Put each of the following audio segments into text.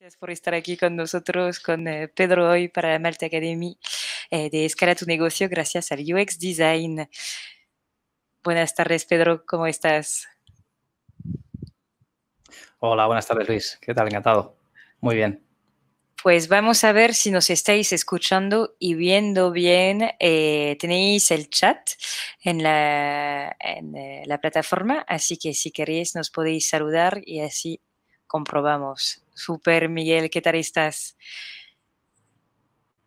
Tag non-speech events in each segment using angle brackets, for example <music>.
Gracias por estar aquí con nosotros, con eh, Pedro hoy para la Malta Academy eh, de Escala tu negocio, gracias al UX Design. Buenas tardes, Pedro, ¿cómo estás? Hola, buenas tardes, Luis. ¿Qué tal? Encantado. Muy bien. Pues vamos a ver si nos estáis escuchando y viendo bien. Eh, tenéis el chat en la plataforma, así que si queréis nos podéis saludar y así comprobamos. Super, Miguel, ¿qué tal estás?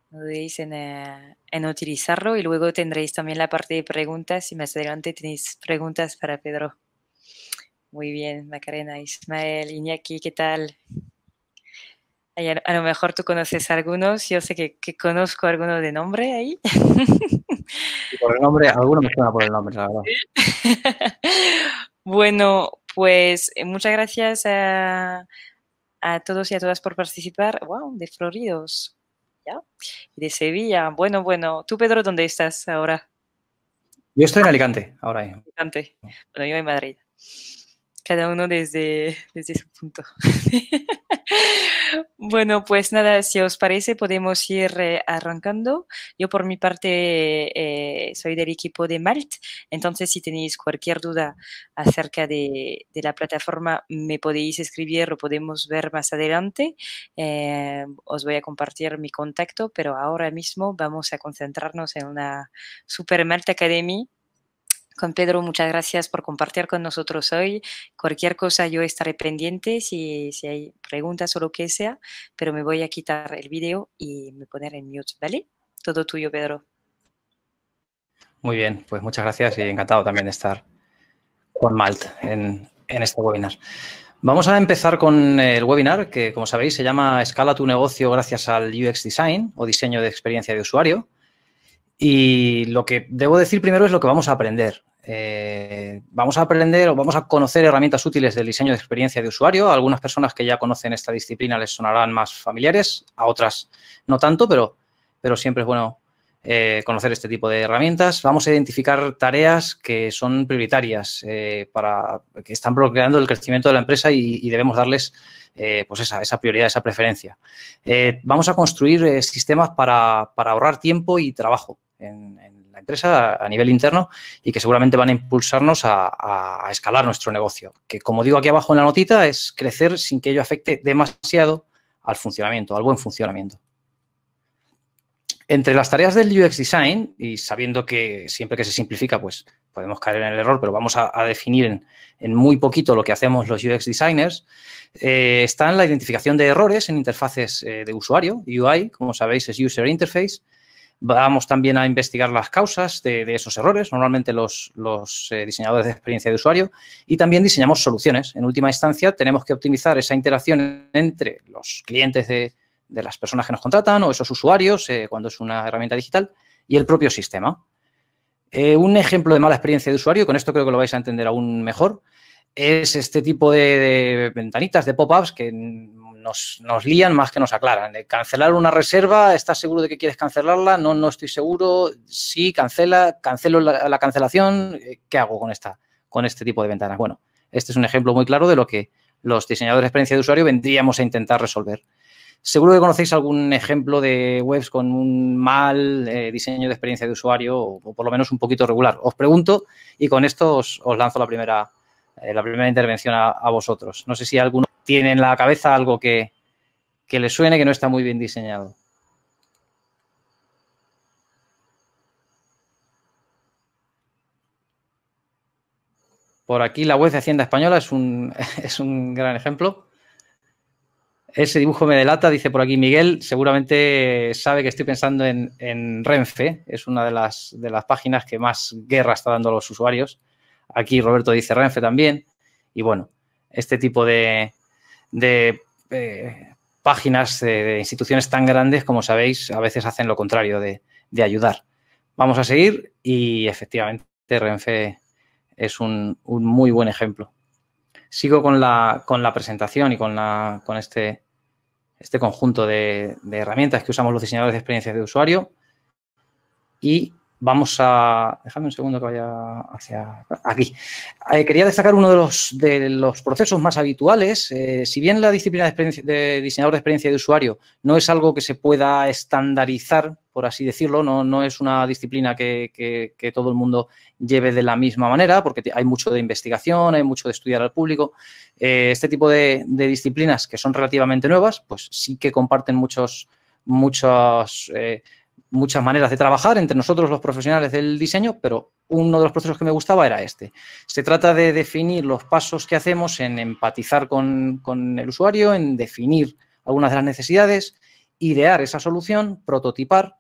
Podéis en, eh, en utilizarlo y luego tendréis también la parte de preguntas y más adelante tenéis preguntas para Pedro. Muy bien, Macarena, Ismael, Iñaki, ¿qué tal? a, lo mejor tú conoces algunos, yo sé que, conozco a alguno de nombre ahí. Por el nombre, alguno me suena por el nombre, la verdad. <laughs> bueno, pues eh, muchas gracias a, todos y a todas por participar. ¡Wow! De Floridos. ¿Ya? Y de Sevilla. Bueno, bueno. ¿Tú, Pedro, dónde estás ahora? Yo estoy en Alicante, ahora. Alicante. Bueno, yo en Madrid. Cada uno desde, desde su punto. <laughs> Bueno, pues nada, si os parece, podemos ir eh, arrancando. Yo por mi parte eh, soy del equipo de Malt, entonces si tenéis cualquier duda acerca de, la plataforma, me podéis escribir, lo podemos ver más adelante. Eh, os voy a compartir mi contacto, pero ahora mismo vamos a concentrarnos en una Super Malt Academy con Pedro, muchas gracias por compartir con nosotros hoy. Cualquier cosa yo estaré pendiente si, hay preguntas o lo que sea, pero me voy a quitar el video y me poner en mute, ¿vale? Todo tuyo, Pedro. Muy bien, pues muchas gracias y encantado también de estar con Malt en este webinar. Vamos a empezar con el webinar que, como sabéis, se llama Escala tu negocio gracias al UX Design o diseño de experiencia de usuario. Y lo que debo decir primero es lo que vamos a aprender. Eh, vamos a aprender o vamos a conocer herramientas útiles del diseño de experiencia de usuario. algunas personas que ya conocen esta disciplina les sonarán más familiares, a otras no tanto, pero, pero siempre es bueno eh, conocer este tipo de herramientas. Vamos a identificar tareas que son prioritarias eh, para que están bloqueando el crecimiento de la empresa y, debemos darles pues esa, prioridad, esa preferencia. vamos a construir sistemas para, ahorrar tiempo y trabajo en, la empresa a nivel interno y que seguramente van a impulsarnos a, escalar nuestro negocio. Que como digo aquí abajo en la notita, es crecer sin que ello afecte demasiado al funcionamiento, al buen funcionamiento. Entre las tareas del UX Design, y sabiendo que siempre que se simplifica, pues podemos caer en el error, pero vamos a, definir en, muy poquito lo que hacemos los UX Designers, eh, están la identificación de errores en interfaces eh, de usuario, UI, como sabéis es User Interface, Vamos también a investigar las causas de, esos errores, normalmente los, eh, diseñadores de experiencia de usuario, y también diseñamos soluciones. En última instancia, tenemos que optimizar esa interacción entre los clientes de, las personas que nos contratan o esos usuarios, eh, cuando es una herramienta digital, y el propio sistema. Eh, un ejemplo de mala experiencia de usuario, con esto creo que lo vais a entender aún mejor, es este tipo de ventanitas, de pop-ups que nos, nos, lían más que nos aclaran. Eh, cancelar una reserva, ¿estás seguro de que quieres cancelarla? No, no estoy seguro. Sí, cancela, cancelo la, cancelación. Eh, ¿Qué hago con, esta, con este tipo de ventanas? Bueno, este es un ejemplo muy claro de lo que los diseñadores de experiencia de usuario vendríamos a intentar resolver. Seguro que conocéis algún ejemplo de webs con un mal eh, diseño de experiencia de usuario o, por lo menos un poquito regular. Os pregunto y con esto os, lanzo la primera, la primera intervención a, vosotros. No sé si alguno tiene en la cabeza algo que, le suene que no está muy bien diseñado. Por aquí la web de Hacienda Española es un, <laughs> es un gran ejemplo. Ese dibujo me delata, dice por aquí Miguel, seguramente sabe que estoy pensando en, Renfe, es una de las, de las páginas que más guerra está dando a los usuarios. Aquí Roberto dice Renfe también. Y bueno, este tipo de, de eh, páginas eh, de, instituciones tan grandes, como sabéis, a veces hacen lo contrario de, ayudar. Vamos a seguir y efectivamente Renfe es un, muy buen ejemplo. Sigo con la, con la presentación y con, la, con este, este conjunto de, de herramientas que usamos los diseñadores de experiencias de usuario y vamos a. Déjame un segundo que vaya hacia aquí. Eh, quería destacar uno de los, de los procesos más habituales. Eh, si bien la disciplina de, diseñador de experiencia de usuario no es algo que se pueda estandarizar, por así decirlo, no, no es una disciplina que, todo el mundo lleve de la misma manera, porque hay mucho de investigación, hay mucho de estudiar al público. Eh, este tipo de, disciplinas que son relativamente nuevas, pues sí que comparten muchos muchos muchas maneras de trabajar entre nosotros los profesionales del diseño, pero uno de los procesos que me gustaba era este. Se trata de definir los pasos que hacemos en empatizar con, con el usuario, en definir algunas de las necesidades, idear esa solución, prototipar,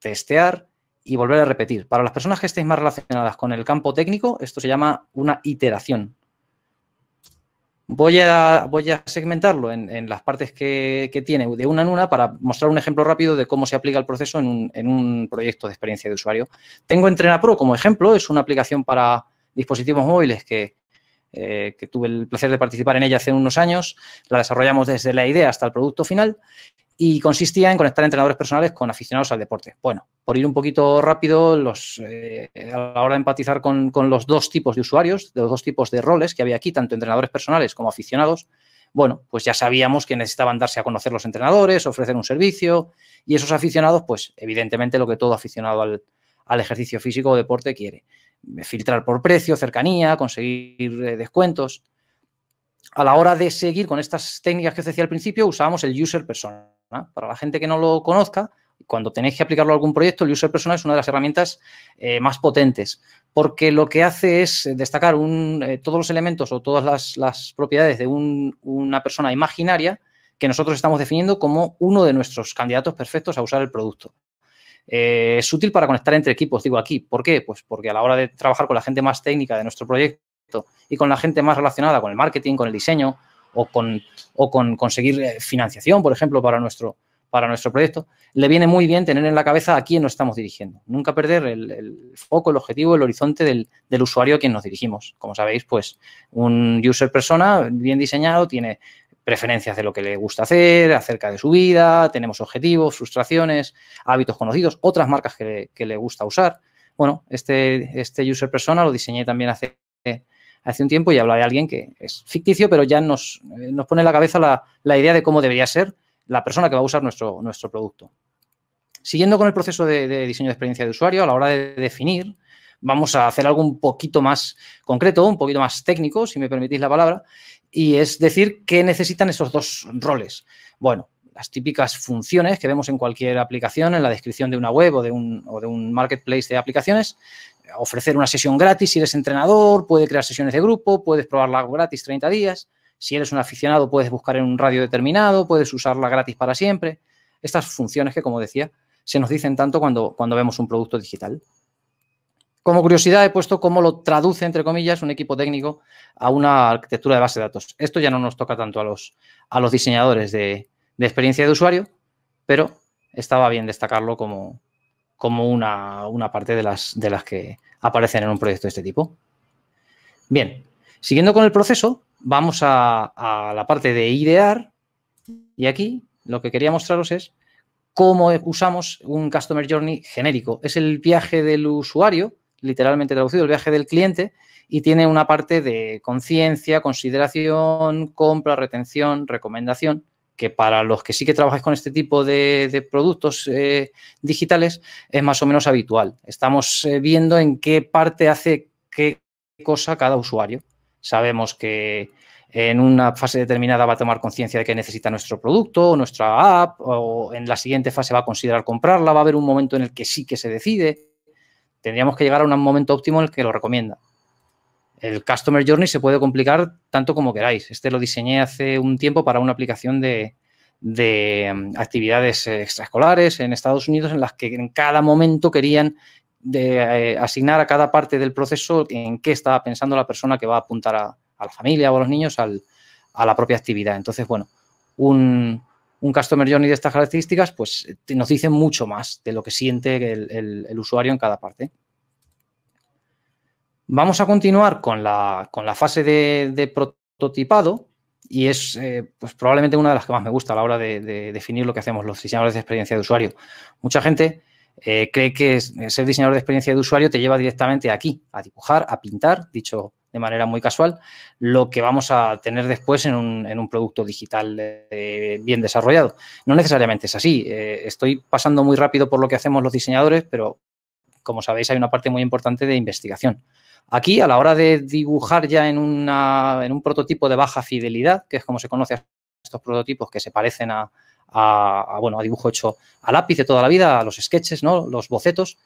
testear y volver a repetir. Para las personas que estéis más relacionadas con el campo técnico, esto se llama una iteración. Voy a, voy a segmentarlo en, las partes que, tiene de una en una para mostrar un ejemplo rápido de cómo se aplica el proceso en un, proyecto de experiencia de usuario. Tengo EntrenaPro como ejemplo, es una aplicación para dispositivos móviles que, eh, que tuve el placer de participar en ella hace unos años. La desarrollamos desde la idea hasta el producto final y consistía en conectar entrenadores personales con aficionados al deporte. Bueno, por ir un poquito rápido, los, eh, a la hora de empatizar con, los dos tipos de usuarios, de los dos tipos de roles que había aquí, tanto entrenadores personales como aficionados, bueno, pues ya sabíamos que necesitaban darse a conocer los entrenadores, ofrecer un servicio, y esos aficionados, pues evidentemente lo que todo aficionado al, ejercicio físico o deporte quiere, filtrar por precio, cercanía, conseguir eh, descuentos. A la hora de seguir con estas técnicas que os decía al principio, usábamos el user persona. Para la gente que no lo conozca, cuando tenéis que aplicarlo a algún proyecto, el user personal es una de las herramientas eh, más potentes, porque lo que hace es destacar eh, todos los elementos o todas las, propiedades de una persona imaginaria que nosotros estamos definiendo como uno de nuestros candidatos perfectos a usar el producto. Eh, es útil para conectar entre equipos, digo aquí. ¿Por qué? Pues porque a la hora de trabajar con la gente más técnica de nuestro proyecto y con la gente más relacionada con el marketing, con el diseño o con, o con conseguir financiación, por ejemplo, para nuestro, para nuestro proyecto, le viene muy bien tener en la cabeza a quién nos estamos dirigiendo. Nunca perder el, foco, el objetivo, el horizonte del, usuario a quien nos dirigimos. Como sabéis, pues un user persona bien diseñado tiene preferencias de lo que le gusta hacer, acerca de su vida, tenemos objetivos, frustraciones, hábitos conocidos, otras marcas que, le gusta usar. Bueno, este, este user persona lo diseñé también hace, hace un tiempo y habla de alguien que es ficticio, pero ya nos, eh, nos pone en la cabeza la idea de cómo debería ser la persona que va a usar nuestro, nuestro producto. Siguiendo con el proceso de, diseño de experiencia de usuario, a la hora de definir, vamos a hacer algo un poquito más concreto, un poquito más técnico, si me permitís la palabra, y es decir qué necesitan esos dos roles. Bueno, las típicas funciones que vemos en cualquier aplicación, en la descripción de una web o de un, o de un marketplace de aplicaciones, ofrecer una sesión gratis si eres entrenador, puede crear sesiones de grupo, puedes probarla gratis 30 días, si eres un aficionado, puedes buscar en un radio determinado, puedes usarla gratis para siempre. Estas funciones que, como decía, se nos dicen tanto cuando, cuando vemos un producto digital. Como curiosidad, he puesto cómo lo traduce, entre comillas, un equipo técnico a una arquitectura de base de datos. Esto ya no nos toca tanto a los, a los diseñadores de, de experiencia de usuario, pero estaba bien destacarlo como, como una, una, parte de las, de las que aparecen en un proyecto de este tipo. Bien, siguiendo con el proceso, vamos a, la parte de idear y aquí lo que quería mostraros es cómo usamos un Customer Journey genérico. Es el viaje del usuario, literalmente traducido, el viaje del cliente y tiene una parte de conciencia, consideración, compra, retención, recomendación que para los que sí que trabajáis con este tipo de, productos eh, digitales es más o menos habitual. Estamos eh, viendo en qué parte hace qué cosa cada usuario. Sabemos que en una fase determinada va a tomar conciencia de que necesita nuestro producto, o nuestra app, o en la siguiente fase va a considerar comprarla, va a haber un momento en el que sí que se decide. Tendríamos que llegar a un momento óptimo en el que lo recomienda. El Customer Journey se puede complicar tanto como queráis. Este lo diseñé hace un tiempo para una aplicación de, de mm, actividades eh, extraescolares en Estados Unidos en las que en cada momento querían de eh, asignar a cada parte del proceso en qué estaba pensando la persona que va a apuntar a, la familia o a los niños a la propia actividad. Entonces, bueno, un, un Customer Journey de estas características, pues nos dicen mucho más de lo que siente el, usuario en cada parte. Vamos a continuar con la, fase de, prototipado y es eh, pues probablemente una de las que más me gusta a la hora de, de definir lo que hacemos los diseñadores de experiencia de usuario. Mucha gente eh, cree que eh, ser diseñador de experiencia de usuario te lleva directamente aquí, a dibujar, a pintar, dicho de manera muy casual, lo que vamos a tener después en un, producto digital eh, bien desarrollado. No necesariamente es así. estoy pasando muy rápido por lo que hacemos los diseñadores, pero como sabéis hay una parte muy importante de investigación. Aquí, a la hora de dibujar ya en, un prototipo de baja fidelidad, que es como se conoce estos prototipos que se parecen a, a, bueno, a dibujo hecho a lápiz de toda la vida, a los sketches, ¿no? Los bocetos,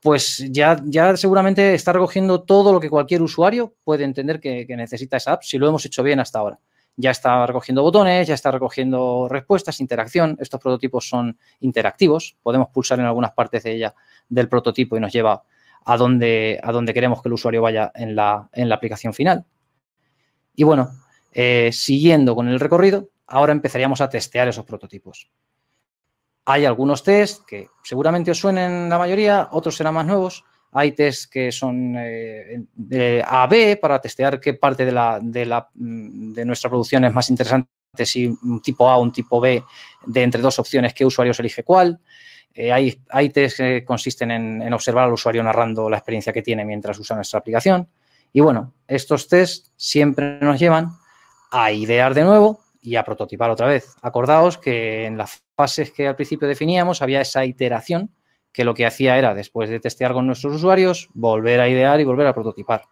pues ya, ya seguramente está recogiendo todo lo que cualquier usuario puede entender que, necesita esa app si lo hemos hecho bien hasta ahora. Ya está recogiendo botones, ya está recogiendo respuestas, interacción. Estos prototipos son interactivos. Podemos pulsar en algunas partes de ella del prototipo y nos lleva a donde, a donde queremos que el usuario vaya en la, en la aplicación final. Y bueno, eh, siguiendo con el recorrido, ahora empezaríamos a testear esos prototipos. Hay algunos test que seguramente os suenen la mayoría, otros serán más nuevos. Hay test que son eh, de A B para testear qué parte de, la, mm, de, nuestra producción es más interesante, si un tipo A o un tipo B, de entre dos opciones, qué usuarios elige cuál. Eh, hay, hay test que consisten en, en, observar al usuario narrando la experiencia que tiene mientras usa nuestra aplicación. Y bueno, estos test siempre nos llevan a idear de nuevo y a prototipar otra vez. Acordaos que en las fases que al principio definíamos había esa iteración que lo que hacía era, después de testear con nuestros usuarios, volver a idear y volver a prototipar.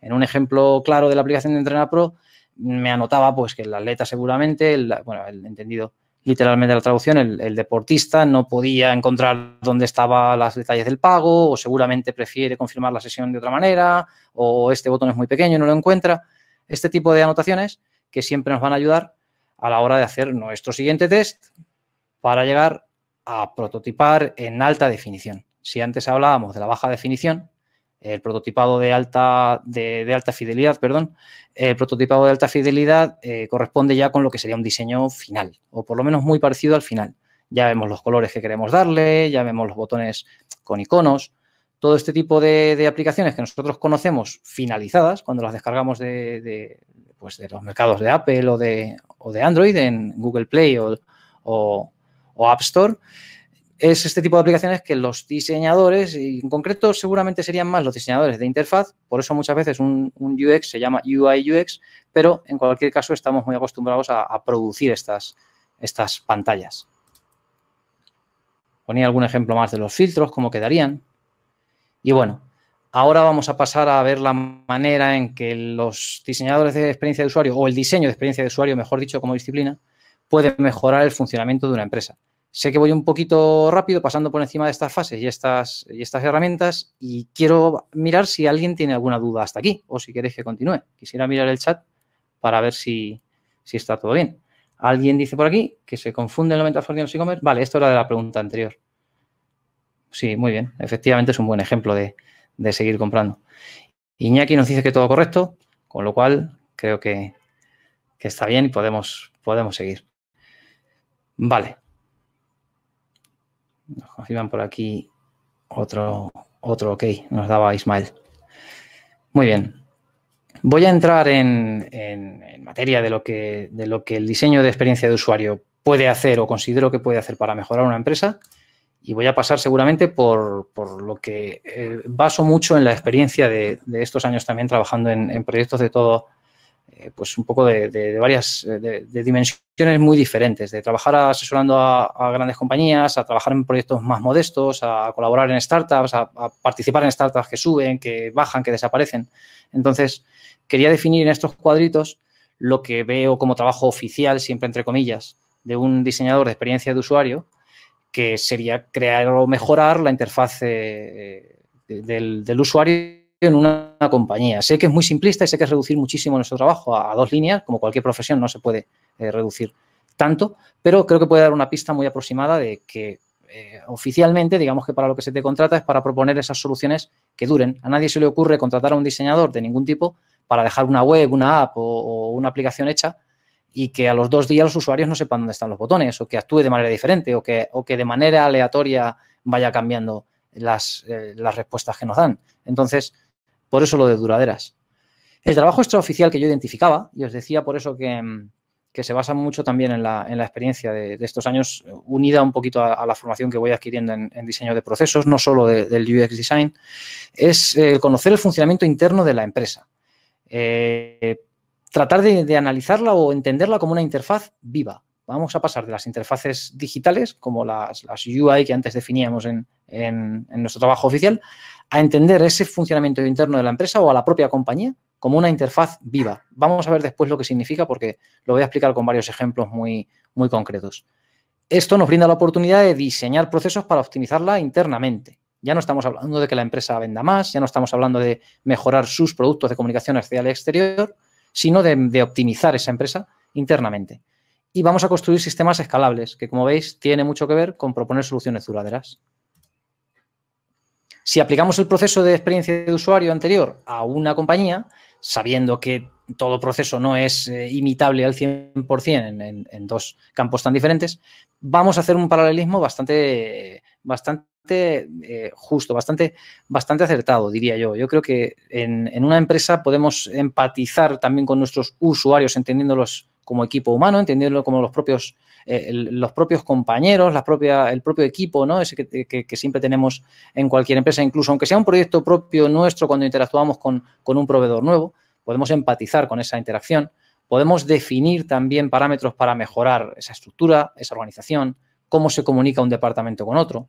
En un ejemplo claro de la aplicación de EntrenaPro Pro, me anotaba pues que el atleta seguramente, bueno, el entendido literalmente la traducción, el, deportista no podía encontrar dónde estaban las detalles del pago o seguramente prefiere confirmar la sesión de otra manera o este botón es muy pequeño y no lo encuentra. Este tipo de anotaciones que siempre nos van a ayudar a la hora de hacer nuestro siguiente test para llegar a prototipar en alta definición. Si antes hablábamos de la baja definición, el prototipado de alta, de, alta fidelidad, perdón, el prototipado de alta fidelidad eh, corresponde ya con lo que sería un diseño final, o por lo menos muy parecido al final. Ya vemos los colores que queremos darle, ya vemos los botones con iconos, todo este tipo de aplicaciones que nosotros conocemos finalizadas cuando las descargamos de, pues de los mercados de Apple o de, o de Android en Google Play o, App Store, es este tipo de aplicaciones que los diseñadores, y en concreto seguramente serían más los diseñadores de interfaz, por eso muchas veces un, UX se llama UI UX, pero en cualquier caso estamos muy acostumbrados a, producir estas, estas pantallas. Ponía algún ejemplo más de los filtros, cómo quedarían. Y bueno, Ahora vamos a pasar a ver la manera en que los diseñadores de experiencia de usuario o el diseño de experiencia de usuario, mejor dicho, como disciplina, puede mejorar el funcionamiento de una empresa. Sé que voy un poquito rápido pasando por encima de estas fases y estas, y estas herramientas y quiero mirar si alguien tiene alguna duda hasta aquí o si queréis que continúe. Quisiera mirar el chat para ver si, está todo bien. Alguien dice por aquí que se confunde el 90% de los e-commerce. Vale, esto era de la pregunta anterior. Sí, muy bien. Efectivamente es un buen ejemplo de, de seguir comprando. Iñaki nos dice que todo correcto, con lo cual creo que, está bien y podemos, podemos seguir. Vale. Nos confirman por aquí otro, otro ok, nos daba Ismael. Muy bien. Voy a entrar en, en, en materia de lo, que, de lo que el diseño de experiencia de usuario puede hacer o considero que puede hacer para mejorar una empresa y voy a pasar seguramente por, por lo que eh, baso mucho en la experiencia de, estos años también trabajando en, proyectos de todo, eh, pues un poco de, varias, eh, de, dimensiones muy diferentes, de trabajar asesorando a, grandes compañías, a trabajar en proyectos más modestos, a colaborar en startups, a, participar en startups que suben, que bajan, que desaparecen. Entonces, quería definir en estos cuadritos lo que veo como trabajo oficial, siempre entre comillas, de un diseñador de experiencia de usuario, que sería crear o mejorar la interfaz eh, del, usuario en una, compañía. Sé que es muy simplista y sé que es reducir muchísimo nuestro trabajo a, dos líneas, como cualquier profesión no se puede eh, reducir tanto, pero creo que puede dar una pista muy aproximada de que eh, oficialmente, digamos que para lo que se te contrata es para proponer esas soluciones que duren. A nadie se le ocurre contratar a un diseñador de ningún tipo para dejar una web, una app o una aplicación hecha y que a los dos días los usuarios no sepan dónde están los botones o que actúe de manera diferente o que, o que de manera aleatoria vaya cambiando las, eh, respuestas que nos dan. Entonces, por eso lo de duraderas. El trabajo extraoficial que yo identificaba, y os decía por eso que, se basa mucho también en la, experiencia de, estos años, unida un poquito a, la formación que voy adquiriendo en, diseño de procesos, no solo del UX design, es eh, conocer el funcionamiento interno de la empresa. Eh, tratar de, analizarla o entenderla como una interfaz viva. Vamos a pasar de las interfaces digitales, como las, UI que antes definíamos en, nuestro trabajo oficial, a entender ese funcionamiento interno de la empresa o a la propia compañía como una interfaz viva. Vamos a ver después lo que significa porque lo voy a explicar con varios ejemplos muy, muy concretos. Esto nos brinda la oportunidad de diseñar procesos para optimizarla internamente. Ya no estamos hablando de que la empresa venda más, ya no estamos hablando de mejorar sus productos de comunicación hacia el exterior, sino de, optimizar esa empresa internamente. Y vamos a construir sistemas escalables, que como veis tiene mucho que ver con proponer soluciones duraderas. Si aplicamos el proceso de experiencia de usuario anterior a una compañía, sabiendo que todo proceso no es eh, imitable al 100% en, en, en, dos campos tan diferentes, vamos a hacer un paralelismo bastante, bastante eh, justo, bastante, bastante acertado, diría yo. Yo creo que en, en, una empresa podemos empatizar también con nuestros usuarios, entendiéndolos como equipo humano, entendiéndolos como los propios, eh, los propios compañeros, el propio equipo, ¿no? Ese eh, que, que, siempre tenemos en cualquier empresa, incluso aunque sea un proyecto propio nuestro cuando interactuamos con, con un proveedor nuevo, podemos empatizar con esa interacción. Podemos definir también parámetros para mejorar esa estructura, esa organización, cómo se comunica un departamento con otro,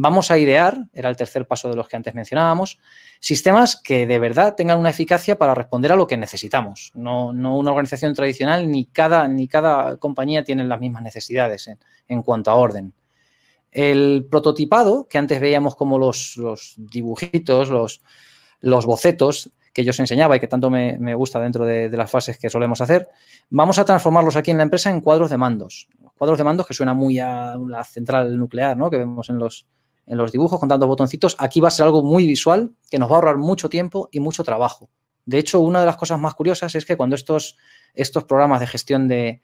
vamos a idear, era el tercer paso de los que antes mencionábamos, sistemas que de verdad tengan una eficacia para responder a lo que necesitamos. No, una organización tradicional ni cada, ni cada compañía tiene las mismas necesidades en, cuanto a orden. El prototipado, que antes veíamos como los, dibujitos, los, los, bocetos que yo os enseñaba y que tanto me, gusta dentro de, las fases que solemos hacer, vamos a transformarlos aquí en la empresa en cuadros de mandos. Cuadros de mandos que suena muy a la central nuclear, ¿no? Que vemos en los, en los dibujos con tantos botoncitos, aquí va a ser algo muy visual que nos va a ahorrar mucho tiempo y mucho trabajo. De hecho, una de las cosas más curiosas es que cuando estos, estos programas de gestión de,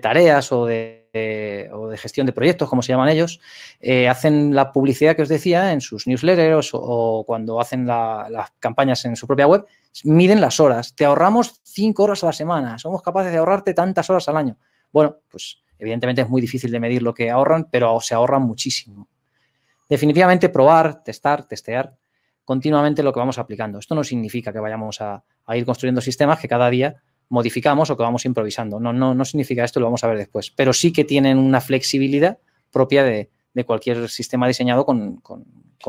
tareas o de, gestión de proyectos, como se llaman ellos, eh, hacen la publicidad que os decía en sus newsletters o, cuando hacen las campañas en su propia web, miden las horas. Te ahorramos cinco horas a la semana, somos capaces de ahorrarte tantas horas al año. Bueno, pues evidentemente es muy difícil de medir lo que ahorran, pero se ahorran muchísimo definitivamente probar, testar, testear continuamente lo que vamos aplicando. Esto no significa que vayamos a, ir construyendo sistemas que cada día modificamos o que vamos improvisando. No, no, no significa esto, lo vamos a ver después. Pero sí que tienen una flexibilidad propia de, cualquier sistema diseñado con,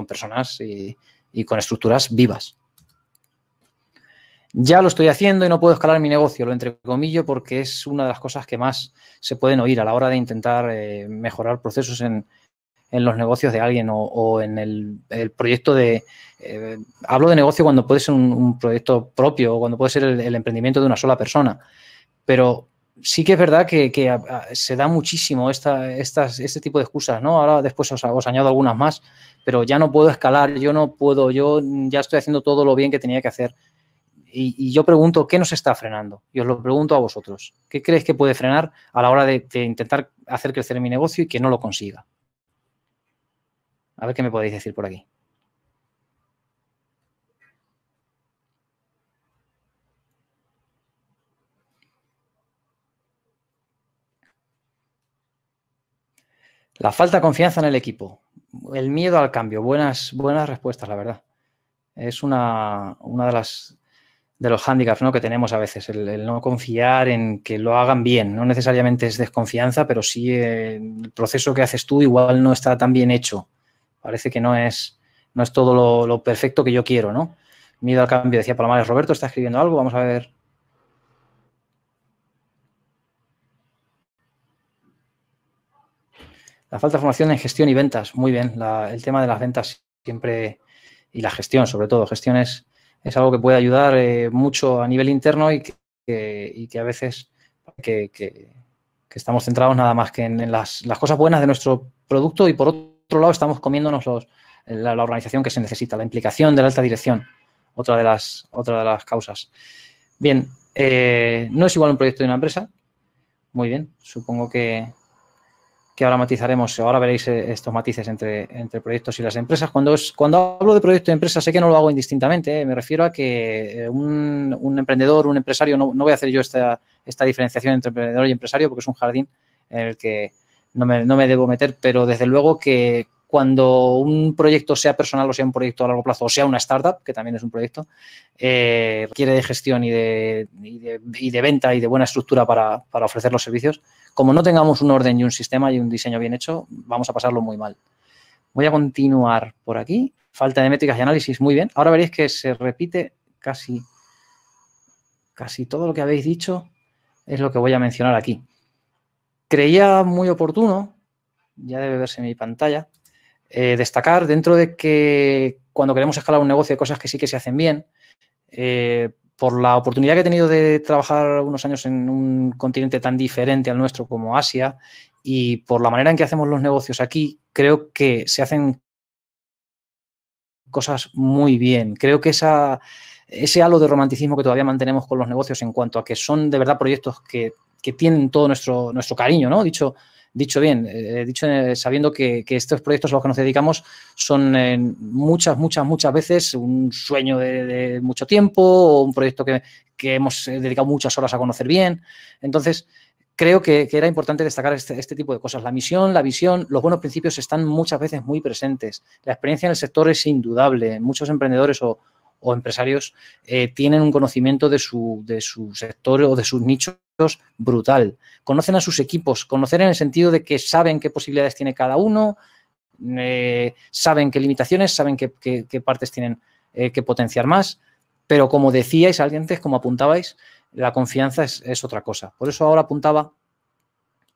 personas y, con estructuras vivas. Ya lo estoy haciendo y no puedo escalar mi negocio, lo entrecomillo porque es una de las cosas que más se pueden oír a la hora de intentar eh, mejorar procesos en, en los negocios de alguien o, en el, proyecto de... Eh, hablo de negocio cuando puede ser un, proyecto propio o cuando puede ser el, emprendimiento de una sola persona, pero sí que es verdad que, se da muchísimo esta, este tipo de excusas, ¿no? Ahora después os, añado algunas más, pero ya no puedo escalar, yo no puedo, yo ya estoy haciendo todo lo bien que tenía que hacer. Y, yo pregunto, ¿qué nos está frenando? Y os lo pregunto a vosotros. ¿Qué creéis que puede frenar a la hora de, intentar hacer crecer mi negocio y que no lo consiga? A ver qué me podéis decir por aquí. La falta de confianza en el equipo, el miedo al cambio, buenas, buenas respuestas, la verdad. Es una, de las de los hándicaps ¿no? que tenemos a veces, el, no confiar en que lo hagan bien. No necesariamente es desconfianza, pero sí eh, el proceso que haces tú igual no está tan bien hecho. Parece que no es, no es todo lo, perfecto que yo quiero, ¿no? Miedo al cambio, decía Palomares. Roberto, ¿está escribiendo algo? Vamos a ver. La falta de formación en gestión y ventas. Muy bien, el tema de las ventas siempre y la gestión, sobre todo. Gestión es, algo que puede ayudar eh, mucho a nivel interno y que, a veces que, estamos centrados nada más que en, las, las, cosas buenas de nuestro producto y por otro otro lado estamos comiéndonos eh, la, organización que se necesita, la implicación de la alta dirección, otra de las, otra de las causas. Bien, eh, no es igual un proyecto de una empresa. Muy bien, supongo que, que ahora matizaremos, ahora veréis eh, estos matices entre, entre proyectos y las empresas. Cuando, es, cuando hablo de proyecto de empresa, sé que no lo hago indistintamente, me refiero a que un, un emprendedor, un empresario, no, no, voy a hacer yo esta, esta diferenciación entre emprendedor y empresario porque es un jardín en el que no me, debo meter, pero desde luego que cuando un proyecto sea personal o sea un proyecto a largo plazo o sea una startup, que también es un proyecto, eh, requiere de gestión y de, venta y de buena estructura para, para, ofrecer los servicios. Como no tengamos un orden y un sistema y un diseño bien hecho, vamos a pasarlo muy mal. Voy a continuar por aquí. Falta de métricas y análisis, muy bien. Ahora veréis que se repite casi, casi todo lo que habéis dicho es lo que voy a mencionar aquí. Creía muy oportuno, ya debe verse en mi pantalla, eh, destacar dentro de que cuando queremos escalar un negocio hay cosas que sí que se hacen bien. Eh, por la oportunidad que he tenido de trabajar unos años en un continente tan diferente al nuestro como Asia y por la manera en que hacemos los negocios aquí, creo que se hacen cosas muy bien. Creo que ese halo de romanticismo que todavía mantenemos con los negocios en cuanto a que son de verdad proyectos que que tienen todo nuestro, nuestro cariño, ¿no? Dicho, dicho bien, eh, eh, dicho eh, sabiendo que, estos proyectos a los que nos dedicamos son muchas, muchas, muchas veces un sueño de, mucho tiempo o un proyecto que, hemos dedicado muchas horas a conocer bien. Entonces, creo que, era importante destacar este, este, tipo de cosas. La misión, la visión, los buenos principios están muchas veces muy presentes. La experiencia en el sector es indudable. Muchos emprendedores o, o empresarios tienen un conocimiento de su, de su sector o de sus nichos brutal. Conocen a sus equipos, conocer en el sentido de que saben qué posibilidades tiene cada uno, eh, saben qué limitaciones, saben qué, partes tienen eh, que potenciar más. Pero como decíais antes, como apuntabais, la confianza es, otra cosa. Por eso ahora apuntaba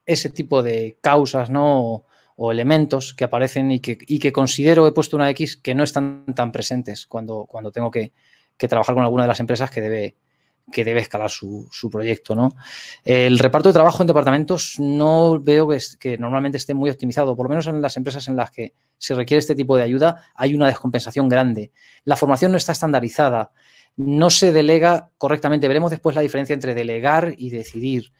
ese tipo de causas ¿no? o, elementos que aparecen y que, que, considero, he puesto una X, que no están tan presentes cuando, cuando tengo que trabajar con alguna de las empresas que debe, que debe escalar su, proyecto. ¿no? El reparto de trabajo en departamentos no veo que, normalmente esté muy optimizado, por lo menos en las empresas en las que se requiere este tipo de ayuda hay una descompensación grande. La formación no está estandarizada, no se delega correctamente. Veremos después la diferencia entre delegar y decidir.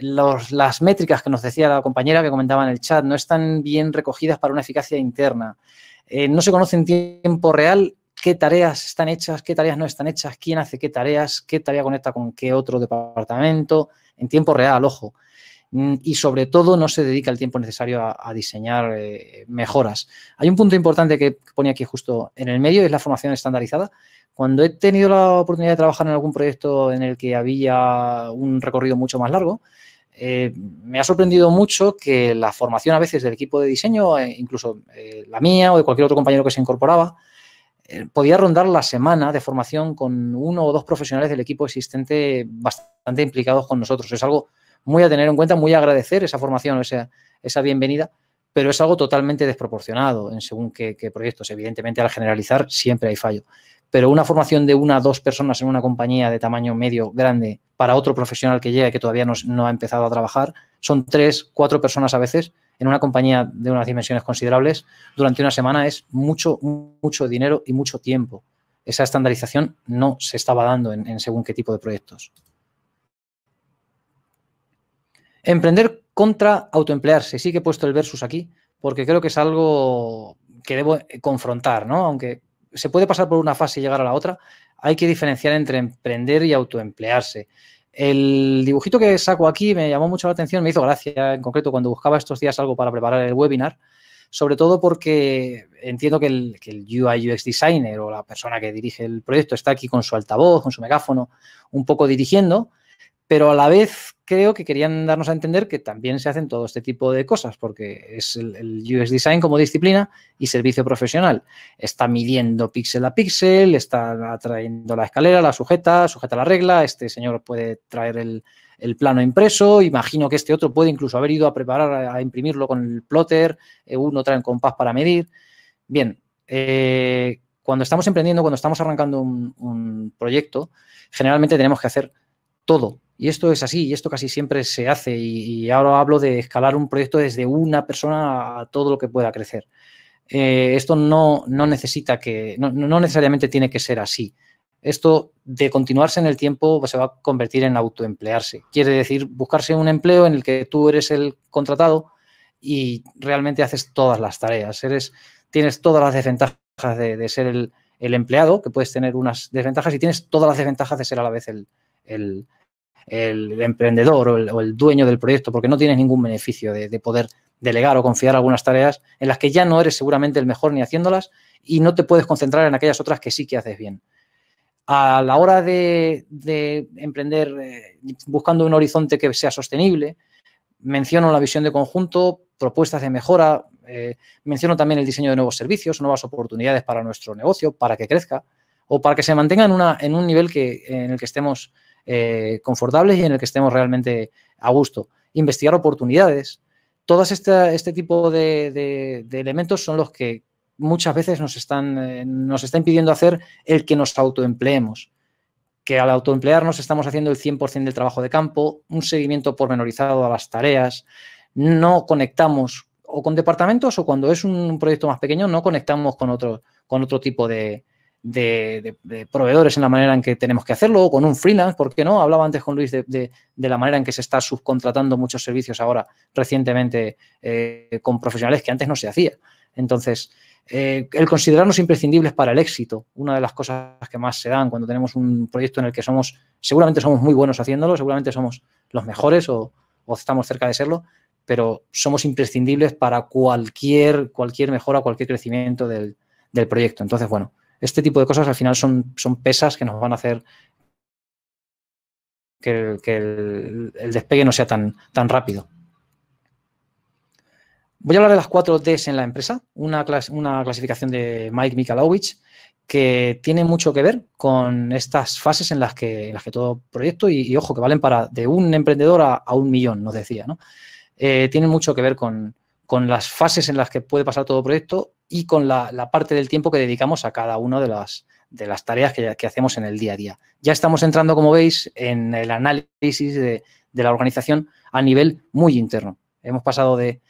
las métricas que nos decía la compañera que comentaba en el chat no están bien recogidas para una eficacia interna. Eh, no se conoce en tiempo real qué tareas están hechas, qué tareas no están hechas, quién hace qué tareas, qué tarea conecta con qué otro departamento, en tiempo real, ojo. Mm, y sobre todo no se dedica el tiempo necesario a, diseñar eh, mejoras. Hay un punto importante que pone aquí justo en el medio, es la formación estandarizada. Cuando he tenido la oportunidad de trabajar en algún proyecto en el que había un recorrido mucho más largo, eh, me ha sorprendido mucho que la formación a veces del equipo de diseño, eh, incluso la mía o de cualquier otro compañero que se incorporaba, eh, podía rondar la semana de formación con uno o dos profesionales del equipo existente bastante implicados con nosotros. Es algo muy a tener en cuenta, muy a agradecer esa formación, esa, esa bienvenida, pero es algo totalmente desproporcionado en según qué, proyectos. Evidentemente, al generalizar siempre hay fallo. Pero una formación de una o dos personas en una compañía de tamaño medio grande para otro profesional que llega y que todavía no, ha empezado a trabajar, son tres, cuatro personas a veces en una compañía de unas dimensiones considerables durante una semana es mucho, mucho dinero y mucho tiempo. Esa estandarización no se estaba dando en, según qué tipo de proyectos. Emprender contra autoemplearse. Sí que he puesto el versus aquí porque creo que es algo que debo confrontar, ¿no? Aunque se puede pasar por una fase y llegar a la otra, hay que diferenciar entre emprender y autoemplearse. El dibujito que saco aquí me llamó mucho la atención, me hizo gracia en concreto cuando buscaba estos días algo para preparar el webinar, sobre todo porque entiendo que el, que UI UX designer o la persona que dirige el proyecto está aquí con su altavoz, con su megáfono, un poco dirigiendo, pero a la vez creo que querían darnos a entender que también se hacen todo este tipo de cosas, porque es el, US Design como disciplina y servicio profesional. Está midiendo píxel a píxel, está trayendo la escalera, la sujeta, sujeta la regla, este señor puede traer el, plano impreso, imagino que este otro puede incluso haber ido a preparar, a, imprimirlo con el plotter, eh, uno trae el compás para medir. Bien, eh, cuando estamos emprendiendo, cuando estamos arrancando un proyecto, generalmente tenemos que hacer todo. Y esto es así, y esto casi siempre se hace. Y, ahora hablo de escalar un proyecto desde una persona a todo lo que pueda crecer. Eh, esto no, no, necesita que, no, necesariamente tiene que ser así. Esto de continuarse en el tiempo pues, se va a convertir en autoemplearse. Quiere decir buscarse un empleo en el que tú eres el contratado y realmente haces todas las tareas. Eres, tienes todas las desventajas de, ser el, el, empleado, que puedes tener unas desventajas, y tienes todas las desventajas de ser a la vez el, el, emprendedor o el, dueño del proyecto, porque no tienes ningún beneficio de, poder delegar o confiar algunas tareas en las que ya no eres seguramente el mejor ni haciéndolas y no te puedes concentrar en aquellas otras que sí que haces bien. A la hora de, emprender eh, buscando un horizonte que sea sostenible, menciono la visión de conjunto, propuestas de mejora, eh, menciono también el diseño de nuevos servicios, nuevas oportunidades para nuestro negocio, para que crezca o para que se mantenga en, en un nivel que, en el que estemos eh, confortables y en el que estemos realmente a gusto. Investigar oportunidades. Todas este, tipo de, elementos son los que muchas veces nos están, eh, nos está impidiendo hacer el que nos autoempleemos que al autoemplearnos estamos haciendo el 100% del trabajo de campo, un seguimiento pormenorizado a las tareas, no conectamos o con departamentos o cuando es un proyecto más pequeño no conectamos con otro, con otro tipo de, de, proveedores en la manera en que tenemos que hacerlo, o con un freelance, ¿por qué no? Hablaba antes con Luis de, la manera en que se está subcontratando muchos servicios ahora recientemente eh, con profesionales que antes no se hacía. Entonces, eh, el considerarnos imprescindibles para el éxito, una de las cosas que más se dan cuando tenemos un proyecto en el que somos, seguramente somos muy buenos haciéndolo, seguramente somos los mejores o, estamos cerca de serlo, pero somos imprescindibles para cualquier, cualquier mejora, cualquier crecimiento del proyecto. Entonces, bueno, este tipo de cosas al final son, pesas que nos van a hacer que, el, despegue no sea tan, rápido. Voy a hablar de las cuatro Ds en la empresa, una, clasificación de Mike Mikalowicz que tiene mucho que ver con estas fases en las que, todo proyecto, y, ojo, que valen para de un emprendedor a, un millón, nos decía, ¿no? Eh, tienen mucho que ver con, las fases en las que puede pasar todo proyecto y con la, parte del tiempo que dedicamos a cada una de las, tareas que, hacemos en el día a día. Ya estamos entrando, como veis, en el análisis de, la organización a nivel muy interno. Hemos pasado de,